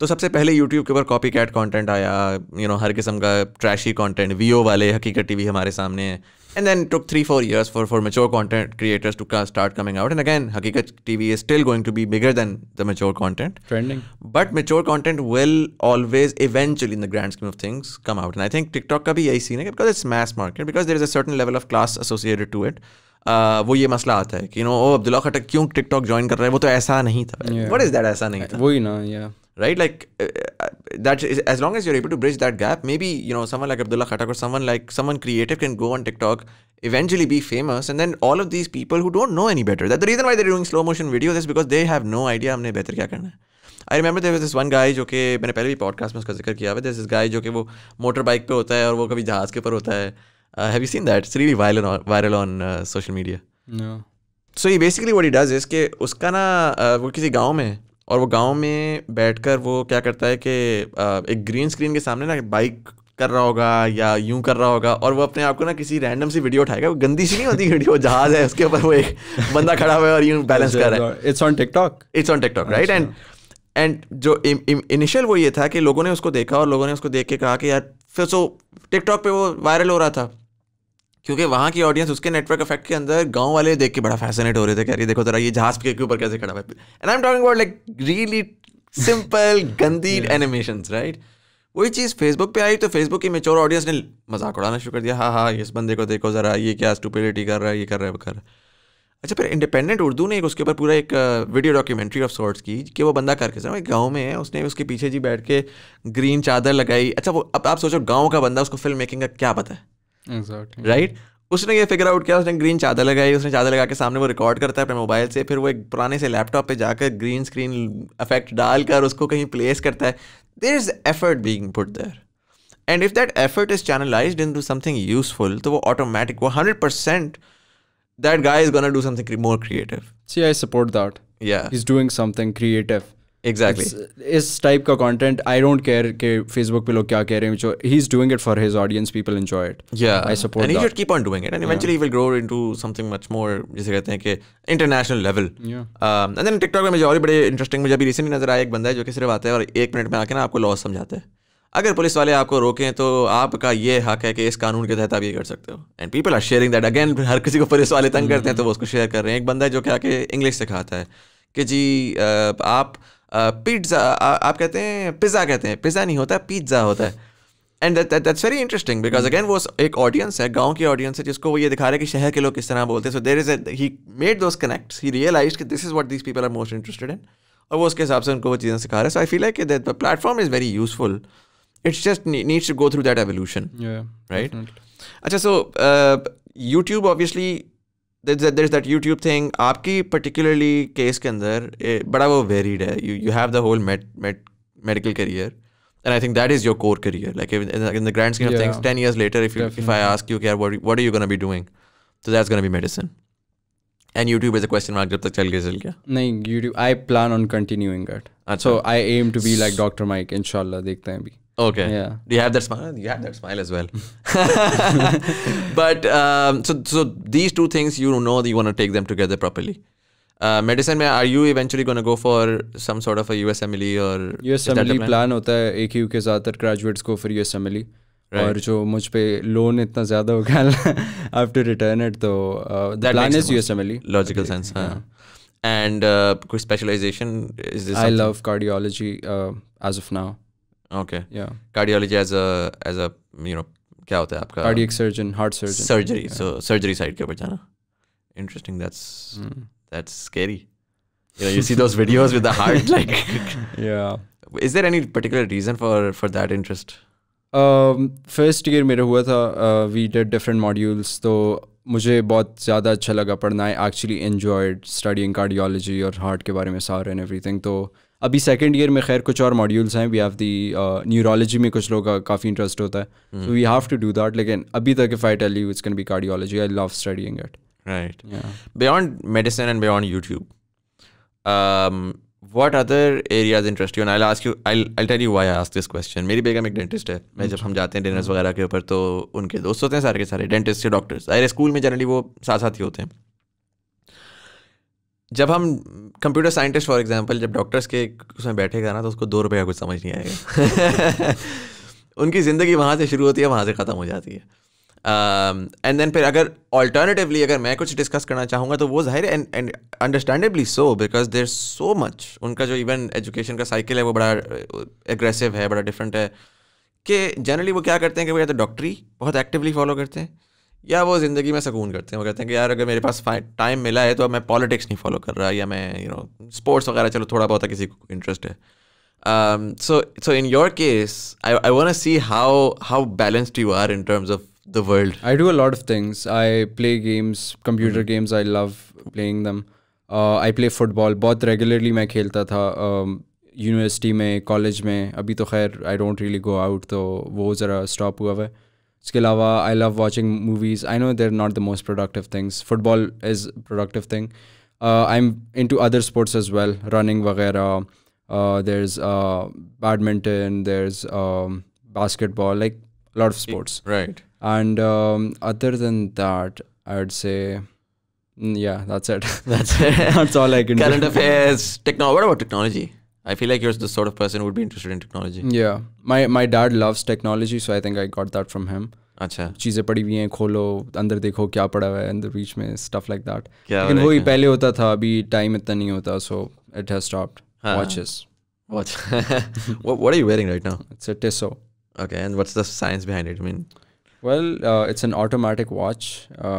तो सबसे पहले YouTube के ऊपर copycat content आया you you know know, हर किस्म का ट्रैशी कॉन्टेंट वी वाले हकीकत टी हमारे सामने है and then took three four years for for mature content creators to का start coming out and again हकीकत TV is still going to be bigger than the mature content trending but mature content will always eventually in the grand scheme of things come out and I think TikTok का भी यही scene है because it's mass market because there is a certain level of class associated to it Uh, वो ये मसला आता है कि नो अब्दुल्ला खटक क्यों टिकटॉक ज्वाइन कर रहा है वो तो ऐसा नहीं था व्हाट इज दैट ऐसा नहीं था वही ना या yeah. right like uh, uh, that is, as long as you're able to bridge that gap maybe you know someone like abdullah khatak or someone like someone creative can go on tiktok eventually be famous and then all of these people who don't know any better that the reason why they're doing slow motion videos is because they have no idea हमने बेहतर क्या करना I remember there was this one guy. जो कि मैंने पहले भी podcast में उसका जिक्र किया हुआ दिस गाय जो कि वो मोटर बाइक पे होता है और वो कभी जहाज के ऊपर होता है have you seen that it's really viral on social media so ये बेसिकली व्हाट ही कि उसका ना uh, वो किसी गांव और वो गांव में बैठकर वो क्या करता है कि एक ग्रीन स्क्रीन के सामने ना बाइक कर रहा होगा या यूं कर रहा होगा और वो अपने आप को ना किसी रैंडम सी वीडियो उठाएगा वो गंदी सी नहीं होती वीडियो [LAUGHS] जहाज है उसके ऊपर वो एक बंदा खड़ा हुआ है और यूं बैलेंस अच्छा, कर रहा है it's on TikTok it's on TikTok right and and जो इनिशियल वो ये था कि लोगों ने उसको देखा और लोगों ने उसको देख के कहा कि यार फिर सो टिकटॉक पे वो वायरल हो रहा था क्योंकि वहाँ की ऑडियंस उसके नेटवर्क इफेक्ट के अंदर गांव वाले देख के बड़ा फैसिनेट हो रहे थे कह रही देखो जरा ये जहाज के ऊपर कैसे खड़ा है and I am talking about like really simple गंदी एनिमेशन राइट वही चीज़ फेसबुक पे आई तो फेसबुक की मेच्योर ऑडियंस ने मजाक उड़ाना शुरू कर दिया हाँ हाँ इस बंदे को देखो ज़रा ये क्या स्टूपिलिटी कर रहा है ये कर रहा है वो कर रहा है अच्छा फिर इंडिपेंडेंट उर्दू ने एक उसके ऊपर पूरा एक वीडियो डॉक्यूमेंट्री ऑफ सॉर्ट्स की कि वो बंदा करके सर गाँव में है उसने उसके पीछे जी बैठ के ग्रीन चादर लगाई अच्छा वो अब आप सोचो गाँव का बंदा उसको फिल्म मेकिंग का क्या पता है राइट उसने ये फिगर आउट किया उसने ग्रीन चादर लगाई उसने चादर लगा के सामने वो रिकॉर्ड करता है अपने मोबाइल से फिर वो एक पुराने से लैपटॉप पे जाकर ग्रीन स्क्रीन इफेक्ट डालकर उसको कहीं प्लेस करता है there is effort being put there and if that effort is channelise into something useful तो वो ऑटोमेटिक वो hundred percent that guy is gonna do something more creative see I support that yeah is doing something creative exactly इस type का content I don't care के Facebook पे लोग क्या कह रहे हैं he is doing it for his audience people enjoy it या आई support and he should keep on doing it and eventually he will grow into something much more जैसे कहते हैं कि international level and then TikTok में मुझे और बड़े interesting मुझे अभी रिसेंटली नजर आया एक बंदा है जो कि सिर्फ आता है और एक मिनट में आके ना आपको लॉस समझाता है अगर पुलिस वाले आपको रोकें तो आपका ये हक है कि इस कानून के तहत आप ये कर सकते हो and people are sharing that again हर किसी को पुलिस वाले तंग करते हैं mm-hmm. तो वो उसको शेयर कर रहे हैं एक बंदा है जो क्या कि इंग्लिश सिखाता है कि जी आप पिज्ज़ा uh, uh, आप कहते हैं पिज़्ज़ा कहते हैं पिज़्ज़ा नहीं होता पिज्ज़ा होता है and that that's very interesting because again वो एक ऑडियंस है गांव की ऑडियंस है जिसको वो ये दिखा रहा है कि शहर के लोग किस तरह बोलते हैं so there is he made those connect he realise कि this is what this people are most interested in और वो उसके हिसाब से उनको वो चीज़ें सिखा रहे हैं सो आई फील लाइक कि the platform is very useful it's just needs to go through that evolution right अच्छा so YouTube obviously there's that, there's that YouTube thing. आपकी particularly case के but I वो varied You you have the whole med med medical career, and I think that is your core career. Like in, in the grand scheme of yeah, things, ten years later, if you, if I ask you, okay, what what are you gonna be doing? So that's gonna be medicine. And YouTube is a question mark जब YouTube I plan on continuing that. So I aim to be like Dr. Mike. Inshallah देखते हैं Okay. Yeah. You have that smile. You have that smile as well. [LAUGHS] but um, so so these two things, you know, you want to take them together properly. Uh, medicine में are you eventually going to go for some sort of a USMLE or USMLE plan होता है AQ के graduates go for USMLE Right. और जो मुझ it loan इतना ज़्यादा I have to return it. तो plan is USMLE logical sense हाँ and specialization. Specialisation is I love cardiology cardiology as of okay cardiology as a as a you know क्या होता है आपका cardiac surgeon heart surgeon surgery so surgery side के ऊपर जाना interesting that's that's scary you know you see those videos with the heart [LAUGHS] like yeah is there any particular reason for for that interest first um, year मेरा हुआ था we dead different modules तो मुझे बहुत ज़्यादा अच्छा लगा पढ़ना I actually enjoyed studying cardiology और हार्ट के बारे में सार एंड एवरीथिंग तो अभी सेकेंड ईयर में खैर कुछ और मॉड्यूल्स हैं वी हैव दी न्यूरोलॉजी में कुछ लोगों का काफ़ी इंटरेस्ट होता है so we have to do that लेकिन अभी तक if I tell you it's can be cardiology I love studying it right beyond medicine and beyond YouTube what other areas interest you I ask you I tell you tell ask this question मेरी बेगम एक dentist है मैं जब हम जाते हैं dinners hmm. वगैरह के ऊपर तो उनके दोस्त होते हैं सारे के सारे डेंटिस्ट या डॉक्टर्स अरे स्कूल में जनरली वो साथ साथ ही होते हैं जब हम कंप्यूटर साइंटिस्ट फॉर एग्जांपल जब डॉक्टर्स के उसमें बैठेगा ना तो उसको दो रुपये का कुछ समझ नहीं आएगा [LAUGHS] उनकी ज़िंदगी वहाँ से शुरू होती है वहाँ से ख़त्म हो जाती है एंड um, देन फिर अगर ऑल्टरनेटिवली अगर मैं कुछ डिस्कस करना चाहूँगा तो वो जाहिर and and understandably so because there so much उनका जो इवन एजुकेशन का साइकिल है वो बड़ा एग्रेसिव uh, है बड़ा डिफरेंट है कि जनरली वो क्या करते हैं कि वो या तो डॉक्टरी बहुत एक्टिवली फॉलो करते हैं या वो ज़िंदगी में सुकून करते हैं वो कहते हैं कि यार अगर मेरे पास टाइम मिला है तो अब मैं पॉलिटिक्स नहीं फॉलो कर रहा या मैं यू नो स्पोर्ट्स वगैरह चलो थोड़ा बहुत किसी को इंटरेस्ट है so so in your case I I want see how how balanced you are in terms of the world I do a lot of things I play games computer games I love i them I play football बहुत regularly मैं खेलता था university um, में college में अभी तो खैर I don't really go out तो वो ज़रा स्टॉप हुआ हुआ है इसके अलावा I love watching movies I know they're not the most productive things football is productive thing I am into other sports as well running वगैरह there is badminton there is basketball, like a lot of sports. Right. And um, other than that, I would say, mm, yeah, that's it. That's it. [LAUGHS] that's all I can Current do. affairs, technology. What about technology? I feel like you're the sort of person who would be interested in technology. Yeah, my my dad loves technology, so I think I got that from him. अच्छा चीज़ें पड़ी हुई हैं खोलो अंदर देखो क्या पड़ा हुआ है अंदर बीच में स्टफ लाइक दैट लेकिन वही पहले होता था अभी टाइम इतना नहीं होता so it has stopped watches watch what are you wearing right now it's a Tissot okay and what's the science behind it I mean well it's an automatic watch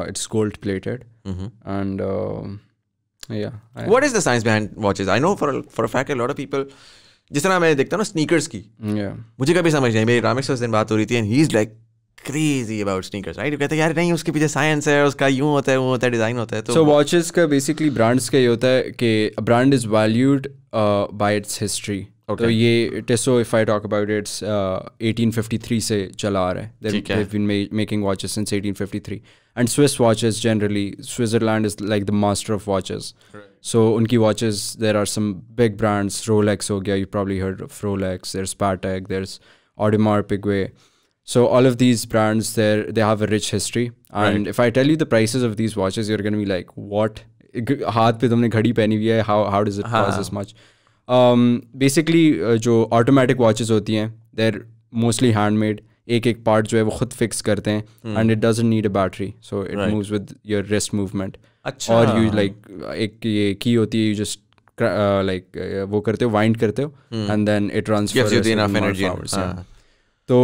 it's gold plated and Yeah. I what is the science behind watches? I know for a, for a fact a lot of people जिस तरह मैं देखता हूँ ना sneakers की yeah. मुझे कभी समझ नहीं मेरी रामेश्वर से दिन बात हो रही थी and he is like crazy about sneakers right कहते हैं यार नहीं उसके पीछे साइंस है उसका यूं होता है वो होता है डिज़ाइन होता है तो सो वॉचेस का बेसिकली ब्रांड्स का ये होता है कि brand is valued by its history okay. तो ये Tissot if I talk about its 1853 uh, से चला आ रहा है there have been making watches since 1853 and Swiss watches generally Switzerland is like the master of watches so उनकी watches there are some big brands Rolex हो गया you heard heard of Rolex there There's there is Audemars Piguet So all of these brands, they they have a rich history. And if I tell you the prices of these watches, you're gonna be like, what? हाथ पे तुमने घड़ी पहनी हुई है how does it cost this much? Basically um, uh, जो automatic watches होती हैं देर मोस्टली हैंडमेड एक एक पार्ट जो है वो खुद फिक्स करते हैं and it doesn't need a battery so it moves with your wrist movement अच्छा और यू लाइक like, एक ये की होती है यू जस्ट लाइक वो करते हो वाइंड करते हो एंड देन इट ट्रांसफर तो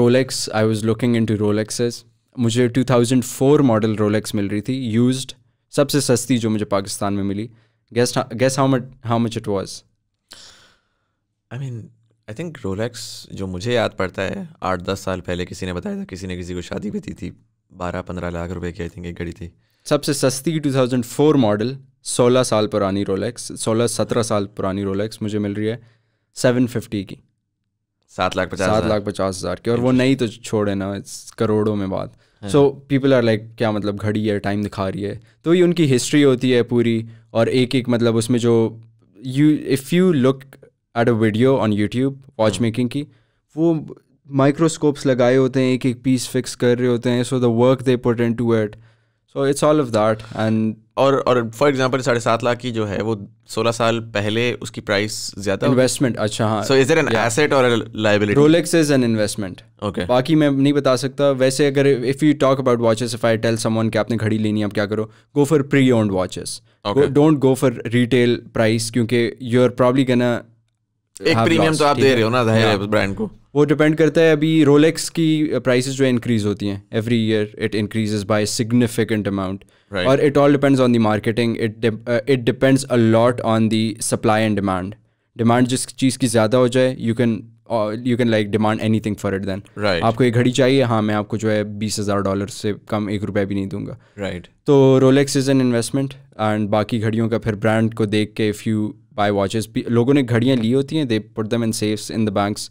Rolex I was looking into Rolexes मुझे 2004 मॉडल रोलेक्स मिल रही थी यूज्ड सबसे सस्ती जो मुझे पाकिस्तान में मिली Guess guess how much how much it was. I mean, I think Rolex जो मुझे याद पड़ता है आठ दस साल पहले किसी ने बताया था किसी ने किसी को शादी भी दी थी बारह पंद्रह लाख रुपए की आई थिंक एक घड़ी थी सबसे सस्ती 2004 मॉडल 16 साल पुरानी रोलेक्स 16 17 साल पुरानी रोलेक्स मुझे मिल रही है 750 की सात लाख पचास सात लाख पचास हज़ार की और वो नहीं तो छोड़े ना करोड़ों में बात सो पीपल आर लाइक क्या मतलब घड़ी है टाइम दिखा रही है तो ये उनकी हिस्ट्री होती है पूरी और एक एक मतलब उसमें जो you if you look at a video on YouTube watch making की वो माइक्रोस्कोप्स लगाए होते हैं एक एक पीस फिक्स कर रहे होते हैं so the work they put to it so it's all of that and और और फॉर एग्जांपल साढ़े सात लाख की जो है वो सोलह साल पहले उसकी प्राइस ज्यादा इन्वेस्टमेंट अच्छा हाँ सो इज एन एसेट और liability Rolex is an investment okay बाकी मैं नहीं बता सकता वैसे अगर if you talk about watches if I tell someone कि आपने घड़ी लेनी है आप क्या करो go for pre owned watches don't go for retail price क्योंकि यू आर प्रॉब्ली गना एक प्रीमियम तो आप दे रहे हो ना ब्रांड को वो डिपेंड करता है अभी रोलेक्स की प्राइसेस जो इंक्रीज होती हैं every year it increases by significant amount और it all depends on the marketing it it depends a lot on the supply and demand demand जिस चीज़ की ज़्यादा हो जाए you can you can like demand anything for it then आपको एक घड़ी चाहिए हाँ मैं आपको जो है बीस हज़ार डॉलर से कम एक रुपया भी नहीं दूंगा राइट right. तो Rolex is an investment and बाकी घड़ियों का फिर ब्रांड को देख के इफ़ यू वॉचेज लोगों ने घड़ियाँ ली होती हैं they put them in safes in the banks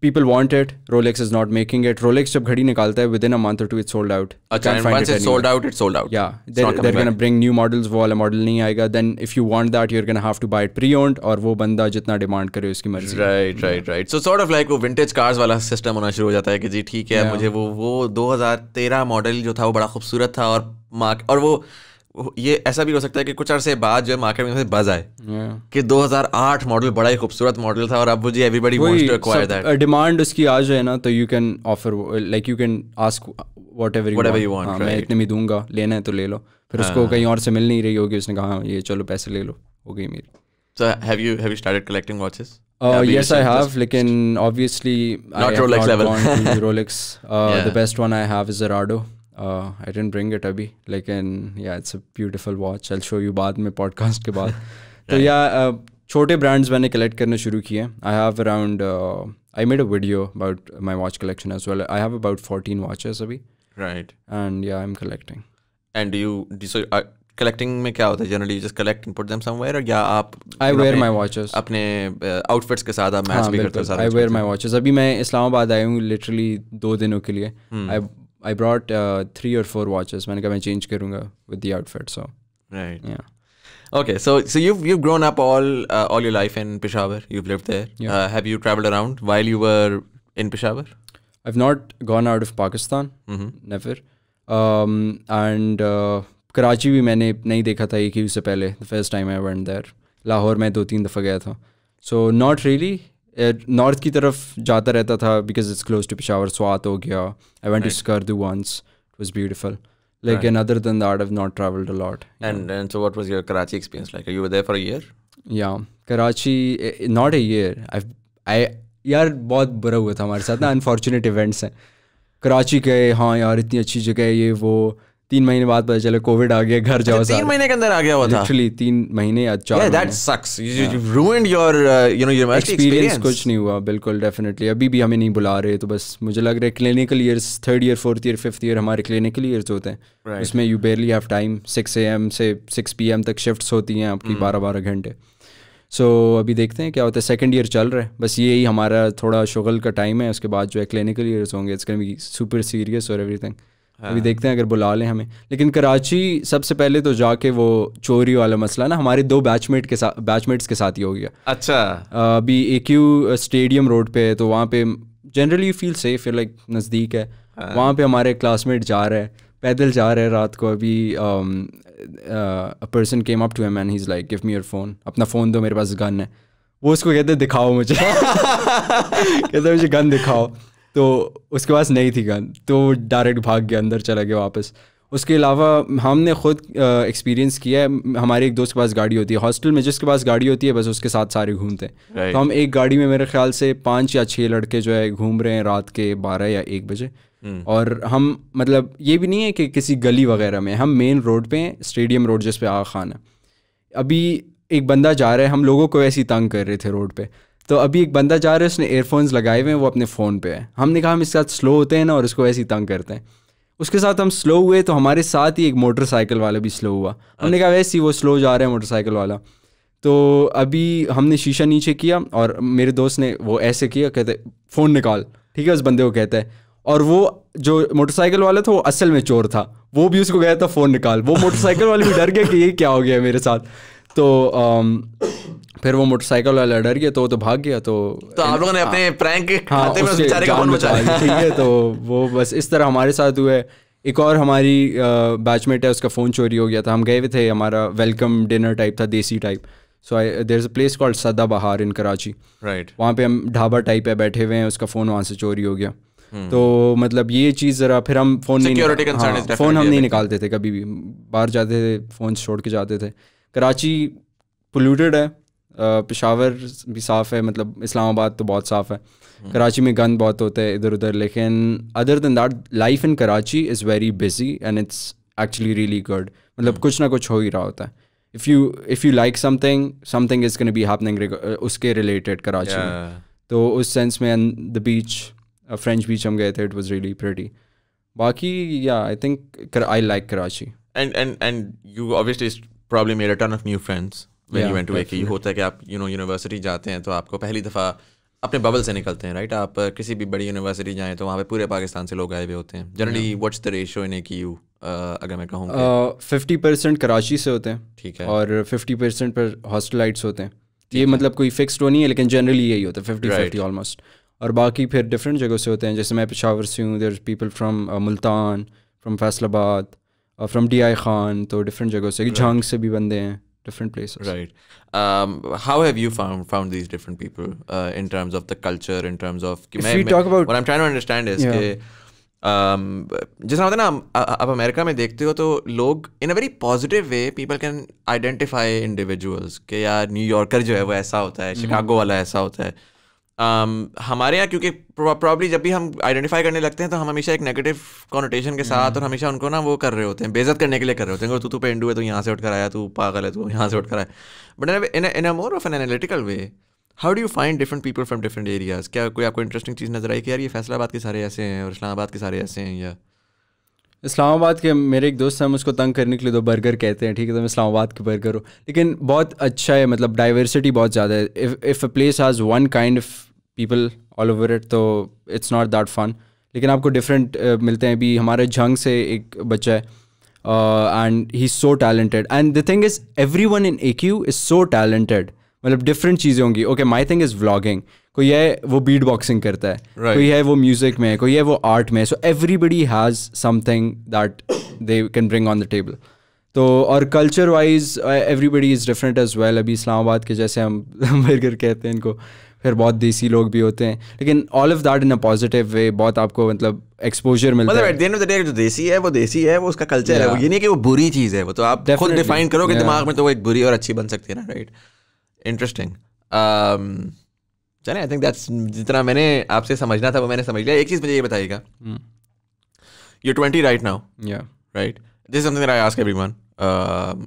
people want it rolex is not making it rolex jab ghadi nikalta hai within a month or two it's sold out अच्छा and once it it's sold out it's sold out yeah it's they're, they're going to bring new models वो वाला model नहीं आएगा then if you want that you're going to have to buy it pre-owned और वो बंदा जितना demand करे उसकी मर्जी right right right so sort of like वो विंटेज कार्स वाला सिस्टम होना शुरू हो जाता है कि जी ठीक है yeah. मुझे वो वो 2013 मॉडल जो था वो बड़ा खूबसूरत था और मार्क और वो ये ऐसा भी हो सकता है कि कुछ अरसे बाद जो है मार्केट में बज आए yeah. कि 2008 मॉडल बड़ा ही खूबसूरत मॉडल था और अब मुझे everybody wants to acquire that demand उसकी आ जाए ना तो you can offer like you can ask whatever you whatever you want मैं इतने में दूंगा लेना है तो ले लो फिर हाँ. उसको कहीं और से मिल नहीं रही होगी उसने कहा हाँ, ये चलो पैसे ले लो हो गई मेरी so have you have you started collecting watches yes, I have. Lekin, obviously, not I Rolex have not level. [LAUGHS] Rolex. Uh, yeah. The best one I have is Zerado. I didn't bring it अभी लेकिन yeah it's a beautiful watch I show you बाद में podcast के बाद [LAUGHS] तो या uh, छोटे brands मैंने कलेक्ट करने शुरू किए I have around I made a video about my watch collection as well I have about fourteen watches अभी right and yeah I am collecting and you collecting में क्या होता है generally just collect put them somewhere या आप I wear my watches अपने outfits uh, के साथ आप मैच हाँ, भी करते हो आई वेयर माय वॉचेस अभी मैं इस्लामाबाद आया हूँ लिटरली दो दिनों के लिए आई hmm. I brought uh, three or four watches. I कहा मैं change करूँगा with the outfit. So right. Yeah. Okay, so so you've you've grown up all uh, all your life in Peshawar. You've lived there. Yeah. Uh, have you traveled around while you were in Peshawar? I've not gone out of Pakistan. Mm -hmm. Never. Um, and uh, Karachi भी मैंने नहीं देखा था एक ही उससे पहले the first time I went there Lahore मैं दो तीन दफ़ा गया था सो नॉट रियली नॉर्थ की तरफ जाता रहता था because it's close to Peshawar Swat हो गया I went to Skardu once it was beautiful like an other than that I not travelled a and so what was your Karachi experience like you were for a yeah Karachi not a year I I यार बहुत बुरा हुआ था हमारे साथ ना unfortunate events हैं कराची गए हाँ यार इतनी अच्छी जगह है ये वो तीन महीने बाद पता चले कोविड आ गया घर जाओ अच्छा, तीन महीने के अंदर आ गया हुआ था तीन महीने या चार एक्सपीरियंस uh, कुछ नहीं हुआ बिल्कुल डेफिनेटली अभी भी हमें नहीं बुला रहे तो बस मुझे लग रहा है clinical years third year fourth year fifth year हमारे क्लिनिकल ईयर्स होते हैं उसमें you barely have time six A M से सिक्स पी एम तक शिफ्ट होती हैं आपकी hmm. बारह बारह घंटे सो so, अभी देखते हैं क्या होता है सेकेंड ईयर चल रहा है बस यही हमारा थोड़ा शुगल का टाइम है उसके बाद जो है क्लिनिकल ईयर्स होंगे इट्स बी सुपर सीरियस और एवरीथिंग हाँ। अभी देखते हैं अगर बुला लें हमें लेकिन कराची सबसे पहले तो जाके वो चोरी वाला मसला ना हमारे दो बैचमेट के साथ बैचमेट्स के साथ ही हो गया अच्छा अभी ए क्यू स्टेडियम रोड पे है तो वहाँ पे जनरली फील सेफ है लाइक नज़दीक है हाँ। वहाँ पे हमारे क्लासमेट जा रहे हैं पैदल जा रहे हैं रात को अभी person came up two AM he is like give me your phone अपना फ़ोन दो मेरे पास गन है वो उसको कहते दिखाओ मुझे [LAUGHS] कहते मुझे गन दिखाओ तो उसके पास नहीं थी गन तो डायरेक्ट भाग गया अंदर चला गया वापस उसके अलावा हमने खुद एक्सपीरियंस किया है हमारे एक दोस्त के पास गाड़ी होती है हॉस्टल में जिसके पास गाड़ी होती है बस उसके साथ सारे घूमते हैं right. तो हम एक गाड़ी में मेरे ख्याल से पाँच या छः लड़के जो है घूम रहे हैं रात के बारह या एक बजे hmm. और हम मतलब ये भी नहीं है कि किसी गली वगैरह में हम मेन रोड पे हैं स्टेडियम रोड जिस पे आगा खान है अभी एक बंदा जा रहा है हम लोगों को ऐसी तंग कर रहे थे रोड पे तो अभी एक बंदा जा रहा है उसने एयरफोन्स लगाए हुए हैं वो अपने फ़ोन पे है हमने कहा हम इसके साथ स्लो होते हैं ना और उसको ऐसे ही तंग करते हैं उसके साथ हम स्लो हुए तो हमारे साथ ही एक मोटरसाइकिल वाला भी स्लो हुआ हमने कहा वैसे ही वो स्लो जा रहा है मोटरसाइकिल वाला तो अभी हमने शीशा नीचे किया और मेरे दोस्त ने वो ऐसे किया कहते फ़ोन निकाल ठीक है उस बंदे को कहता है और वो जो मोटरसाइकिल वाला था वो असल में चोर था वो भी उसको गया था फ़ोन निकाल वो मोटरसाइकिल वाले भी डर गया कि ये क्या हो गया मेरे साथ तो um, फिर वो मोटरसाइकिल वाला डर गया तो वो तो भाग गया तो तो आप लोगों ने हाँ। अपने प्रैंक के हाँ, खाते हाँ, में बेचारे का ठीक है तो वो बस इस तरह हमारे साथ हुआ है एक और हमारी बैचमेट है उसका फ़ोन चोरी हो गया था हम गए हुए थे हमारा वेलकम डिनर टाइप था desi type so I there is a place called Sada Bahar in Karachi right right. वहाँ पे हम ढाबा टाइप है बैठे हुए हैं उसका फ़ोन वहाँ से चोरी हो गया hmm. तो मतलब ये चीज़ ज़रा फिर हम फ़ोन नहीं हाँ, फ़ोन हम नहीं निकालते थे कभी भी बाहर जाते थे फ़ोन छोड़ के जाते थे कराची पोल्यूटेड है पिशावर भी साफ़ है मतलब इस्लामाबाद तो बहुत साफ़ है कराची में गंद बहुत होता है इधर उधर लेकिन other than that life in Karachi is very busy and it's actually really good मतलब कुछ ना कुछ हो ही रहा होता है if you if you like something something is can be happening उसके रिलेटेड कराची yeah. तो उस सेंस में द बीच फ्रेंच बीच हम गए थे इट वॉज रियली प्रेटी बाकी या I think I like Karachi and and and you obviously problem of new friends you went to to एक होता है कि आप यू नो यूनिवर्सिटी जाते हैं तो आपको पहली दफ़ा अपने बबल से निकलते हैं राइट आप किसी भी बड़ी यूनिवर्सिटी जाएँ तो वहाँ पे पूरे पाकिस्तान से लोग आए हुए होते हैं generally what's the ratio in a की यू अगर मैं कहूँ फिफ्टी परसेंट कराची से होते हैं ठीक है और फिफ्टी परसेंट पर हॉस्टलाइट्स होते हैं ये मतलब कोई फिक्स तो नहीं है लेकिन जनरली यही होता है फिफ्टी फिफ्टी ऑलमोस्ट और बाकी फिर डिफरेंट जगहों से होते हैं जैसे मैं पिशावर से हूँ there people from Multan from Faisalabad from D I Khan तो डिफरेंट जगहों से झांग से भी बंदे हैं different places. Right. Um, how have you found found these different people uh, in terms of the culture, in terms of? If we talk about what I'm trying to understand is yeah. कि जिस तरह होता है ना आप America में देखते हो तो लोग in a very positive way people can identify individuals कि यार न्यूयॉर्कर जो है वो ऐसा होता है शिकागो वाला ऐसा होता है um, हमारे यहाँ क्योंकि प्रॉब्ली जब भी हम आइडेंटिफाई करने लगते हैं तो हम हमेशा एक नेगेटिव कॉनोटेशन के साथ हम्म। और हमेशा उनको ना वो कर रहे होते हैं बेजत करने के लिए कर रहे होते हैं तू तू पेंडू है तो यहाँ से उठ कर आया तू पागल है तू यहाँ से उठ कर आया but in in a more of an analytical way how do you find different people from different areas क्या कोई आपको इंटरेस्टिंग चीज़ नजर आई कि यार ये फैसलाबाद के सारे ऐसे हैं और इस्लामाबाद के सारे ऐसे हैं या इस्लामाबाद के मेरे एक दोस्त हैं हम उसको तंग करने के लिए दो बर्गर कहते हैं ठीक है तो मैं इस्लामाबाद के बर्गर हूँ लेकिन बहुत अच्छा है मतलब डाइवर्सिटी बहुत ज़्यादा है if if a place has one kind of people all over it तो इट्स नॉट दैट फन लेकिन आपको डिफरेंट uh, मिलते हैं अभी हमारे झंग से एक बच्चा है and he so talented and the thing is every one in A Q is so talented मतलब डिफरेंट चीज़ें होंगी okay my thing is vlogging कोई है वो बीट बॉक्सिंग करता है right. कोई है वो म्यूजिक में कोई है वो आर्ट में so everybody has something that they can bring on the table तो और culture wise everybody is different as well अभी इस्लामाबाद के जैसे हम बर्गर कहते हैं इनको फिर बहुत देसी लोग भी होते हैं लेकिन all of that in a positive way बहुत आपको मतलब एक्सपोजर मिलता मतलब है मतलब at the end of the day जो देसी है वो देसी है वो उसका कल्चर yeah. है वो ये नहीं कि वो बुरी चीज़ है वो तो आप Definitely. खुद डिफाइन करोगे yeah. दिमाग में तो वो एक बुरी और अच्छी बन सकती है ना राइट इंटरेस्टिंग चले आई थिंक दैट्स जितना मैंने आपसे समझना था वो मैंने समझ लिया एक चीज़ मुझे ये बताइएगा यू ट्वेंटी राइट नाउ या right this something I ask every one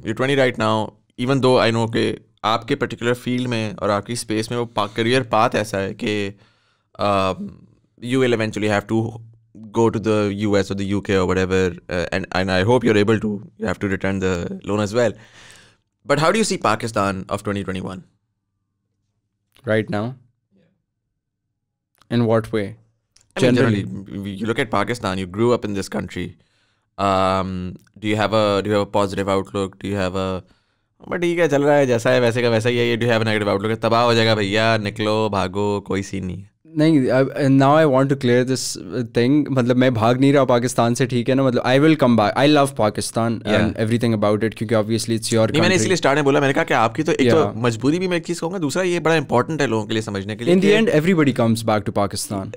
you twenty right now even though I no के आपके पर्टिकुलर फील्ड में और आपकी स्पेस में वो करियर पाथ ऐसा है कि you will eventually have to go to the US or the UK or whatever, uh, and and I hope you're able to. You have to return the loan as well. But how do you see Pakistan of 2021? Right now, in what way? I mean, generally, you look at Pakistan. You grew up in this country. Um, do you have a do you have a positive outlook? Do you have a but ठीक है चल रहा है जैसा है वैसे का वैसा ही है ये डू हैव नेगेटिव आउटलुक है तबाह हो जाएगा भैया निकलो भागो कोई सीन नहीं है नहीं now I want to clear this thing मतलब मैं भाग नहीं रहा हूँ पाकिस्तान से ठीक है ना मतलब I will come back I love Pakistan and everything about it क्योंकि ऑब्वियसली इट्स योर मैंने इसलिए स्टार्ट में बोला मैंने कहा कि आपकी तो एक तो yeah. तो मजबूरी भी मैं चीज कहूंगा दूसरा ये बड़ा इंपॉर्टेंट है लोगों के लिए समझने के लिए in the end everybody comes back to Pakistan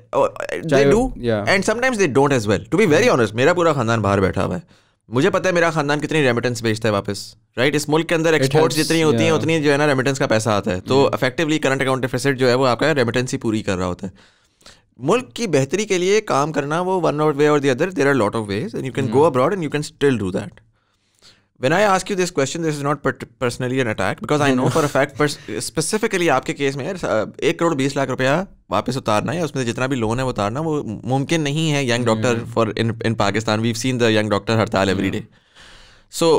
they do and sometimes they don't as well to be very honest मेरा पूरा खानदान बाहर बैठा हुआ है मुझे पता है मेरा खानदान कितनी रेमिटेंस भेजता है वापस राइट इस मुल्क के अंदर एक्सपोर्ट्स जितनी होती हैं उतनी जो है ना रेमिटेंस का पैसा आता है तो इफेक्टिवली करंट अकाउंट डिफिसिट जो है वो आपका रेमिटेंस ही पूरी कर रहा होता है मुल्क की बेहतरी के लिए काम करना वो वन वे और the other there are lot of ways and you can go abroad and you can still do that When I ask you this question, this is not personally an attack because I know for a fact specifically आपके case में एक करोड़ बीस लाख रुपया वापस उतारना है उसमें जितना भी लोन है उतारना वो मुमकिन नहीं है young doctor for in in Pakistan we seen the young doctor हड़ताल एवरी डे सो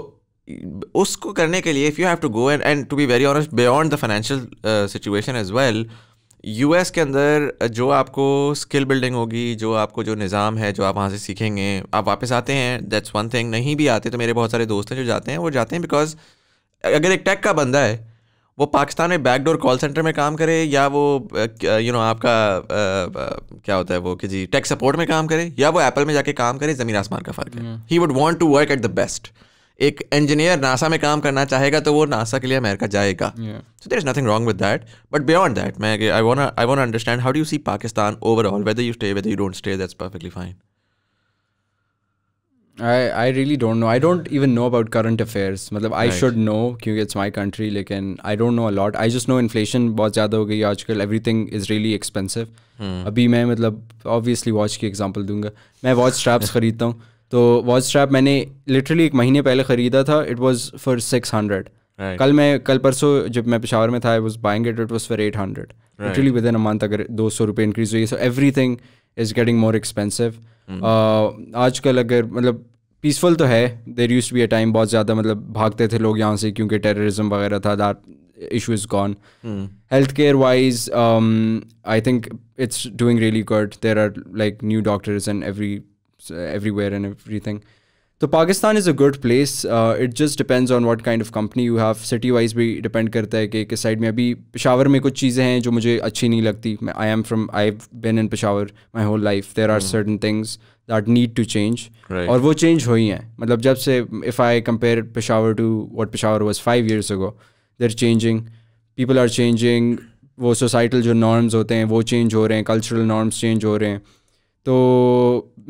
उसको करने के लिए if you have to go and and to be very honest beyond the financial situation as well US के अंदर जो आपको skill building होगी जो आपको जो निज़ाम है जो आप वहाँ से सीखेंगे आप वापस आते हैं दैट्स वन थिंग नहीं भी आते तो मेरे बहुत सारे दोस्त हैं जो जाते हैं वो जाते हैं बिकॉज अगर एक टेक का बंदा है वो पाकिस्तान में बैकडोर कॉल सेंटर में काम करे या वो यू नो आपका क्या होता है वो कि जी टेक सपोर्ट में काम करे या वो एप्पल में जाके काम करे ज़मीन आसमान का फ़र्क है he would want to work at the best एक इंजीनियर नासा में काम करना चाहेगा तो वो नासा के लिए अमेरिका जाएगा so there is nothing wrong with that but beyond that मैं I want I want understand how do you see Pakistan overall whether you stay whether you don't stay that's perfectly fine I, I really don't know. I don't even know about current affairs. मतलब I right. should know क्योंकि it's my country लेकिन I don't know a lot. I just know inflation बहुत ज़्यादा हो गई आजकल everything is really expensive. Hmm. अभी मैं मतलब obviously watch की example दूंगा मैं watch straps खरीदता हूँ तो वॉच स्ट्रैप मैंने लिटरली एक महीने पहले ख़रीदा था it was for six hundred कल मैं कल परसों जब मैं पिशावर में था I was buying it it was for eight hundred literally within a month अगर दो सौ रुपये इंक्रीज हुई so every thing is getting more expensive आजकल अगर मतलब पीसफुल तो है there used be a time बहुत ज़्यादा मतलब भागते थे लोग यहाँ से क्योंकि टेररिज्म वगैरह था that issue is gone health care wise I think it's doing really good there are like new doctors and every everywhere and everything. So Pakistan is a good place. Uh, it just depends on what kind of company you have. City wise भी depend करता है कि किस side में अभी Peshawar में कुछ चीजें हैं जो मुझे अच्छी नहीं लगती. I am from I've been in Peshawar my whole life. There are hmm. certain things that need to change. Right. और वो change हुई हैं. मतलब जब से if I compare Peshawar to what Peshawar was five years ago, they're changing. People are changing. वो societal जो norms होते हैं वो change हो रहे हैं. Cultural norms change हो रहे हैं. तो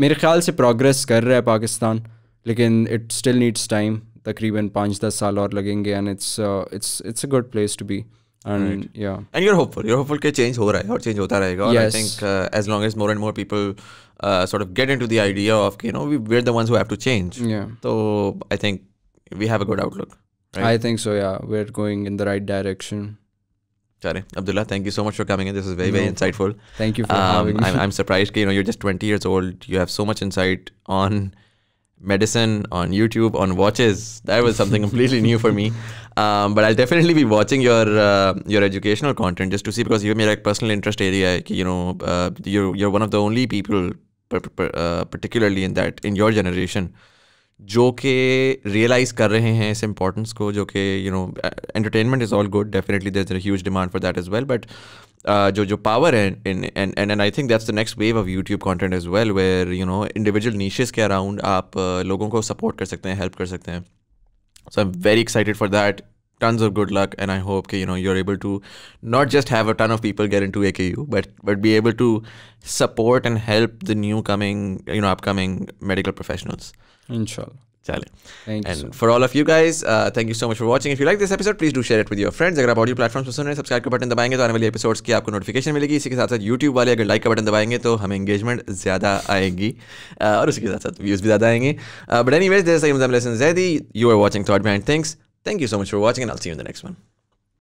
मेरे ख्याल से प्रोग्रेस कर रहा है पाकिस्तान लेकिन इट स्टिल नीड्स टाइम तकरीबन पाँच दस साल और लगेंगे and it's it's it's a good place to be and right. yeah and you're hopeful you're hopeful ke change ho raha hai aur change hota rahega yes. i think uh, as long as more and more people uh, sort of get into the idea of you know we, we're the ones who have to change yeah so i think we have a good outlook right? i think so yeah we're going in the right direction Chare. Abdullah, thank you so much for coming in. This is very, very insightful. Thank you for um, having I'm, I'm surprised, you know, you're just 20 years old. You have so much insight on medicine, on YouTube, on watches. That was something completely new for me. [LAUGHS] Um, but I'll definitely be watching your uh, your educational content just to see because you're my like, personal interest area. You know, uh, you're, you're one of the only people, per, per, uh, particularly in that, in your generation जो कि realise कर रहे हैं इस importance को जो कि you know entertainment is all good definitely there is huge demand for that is well but जो जो पावर है in and and I think that's the next wave of YouTube content is well where you know individual niches के around आप uh, लोगों को support कर सकते हैं हेल्प कर सकते हैं so I am very excited for that tons of good luck and i hope you know you're able to not just have a ton of people get into aku but but be able to support and help the new coming you know upcoming medical professionals inshallah Chale. Thank and you. for all of you guys, uh, thank you so much for watching. If you like this episode, please do share it with your friends. अगर आप audio platforms पर सुन रहे हैं subscribe का button दबाएंगे तो आने वाली एपिसोड्स की आपको नोटिफिकेशन मिलेगी इसी के साथ साथ यूट्यूब वाले अगर लाइक का बटन दबाएंगे तो हमें एंगेजमेंट ज़्यादा आएगी और उसके साथ साथ व्यूज़ भी ज़्यादा आएंगे बट एनी वेज जैसे lesson Thank you so much for watching and I'll see you in the next one.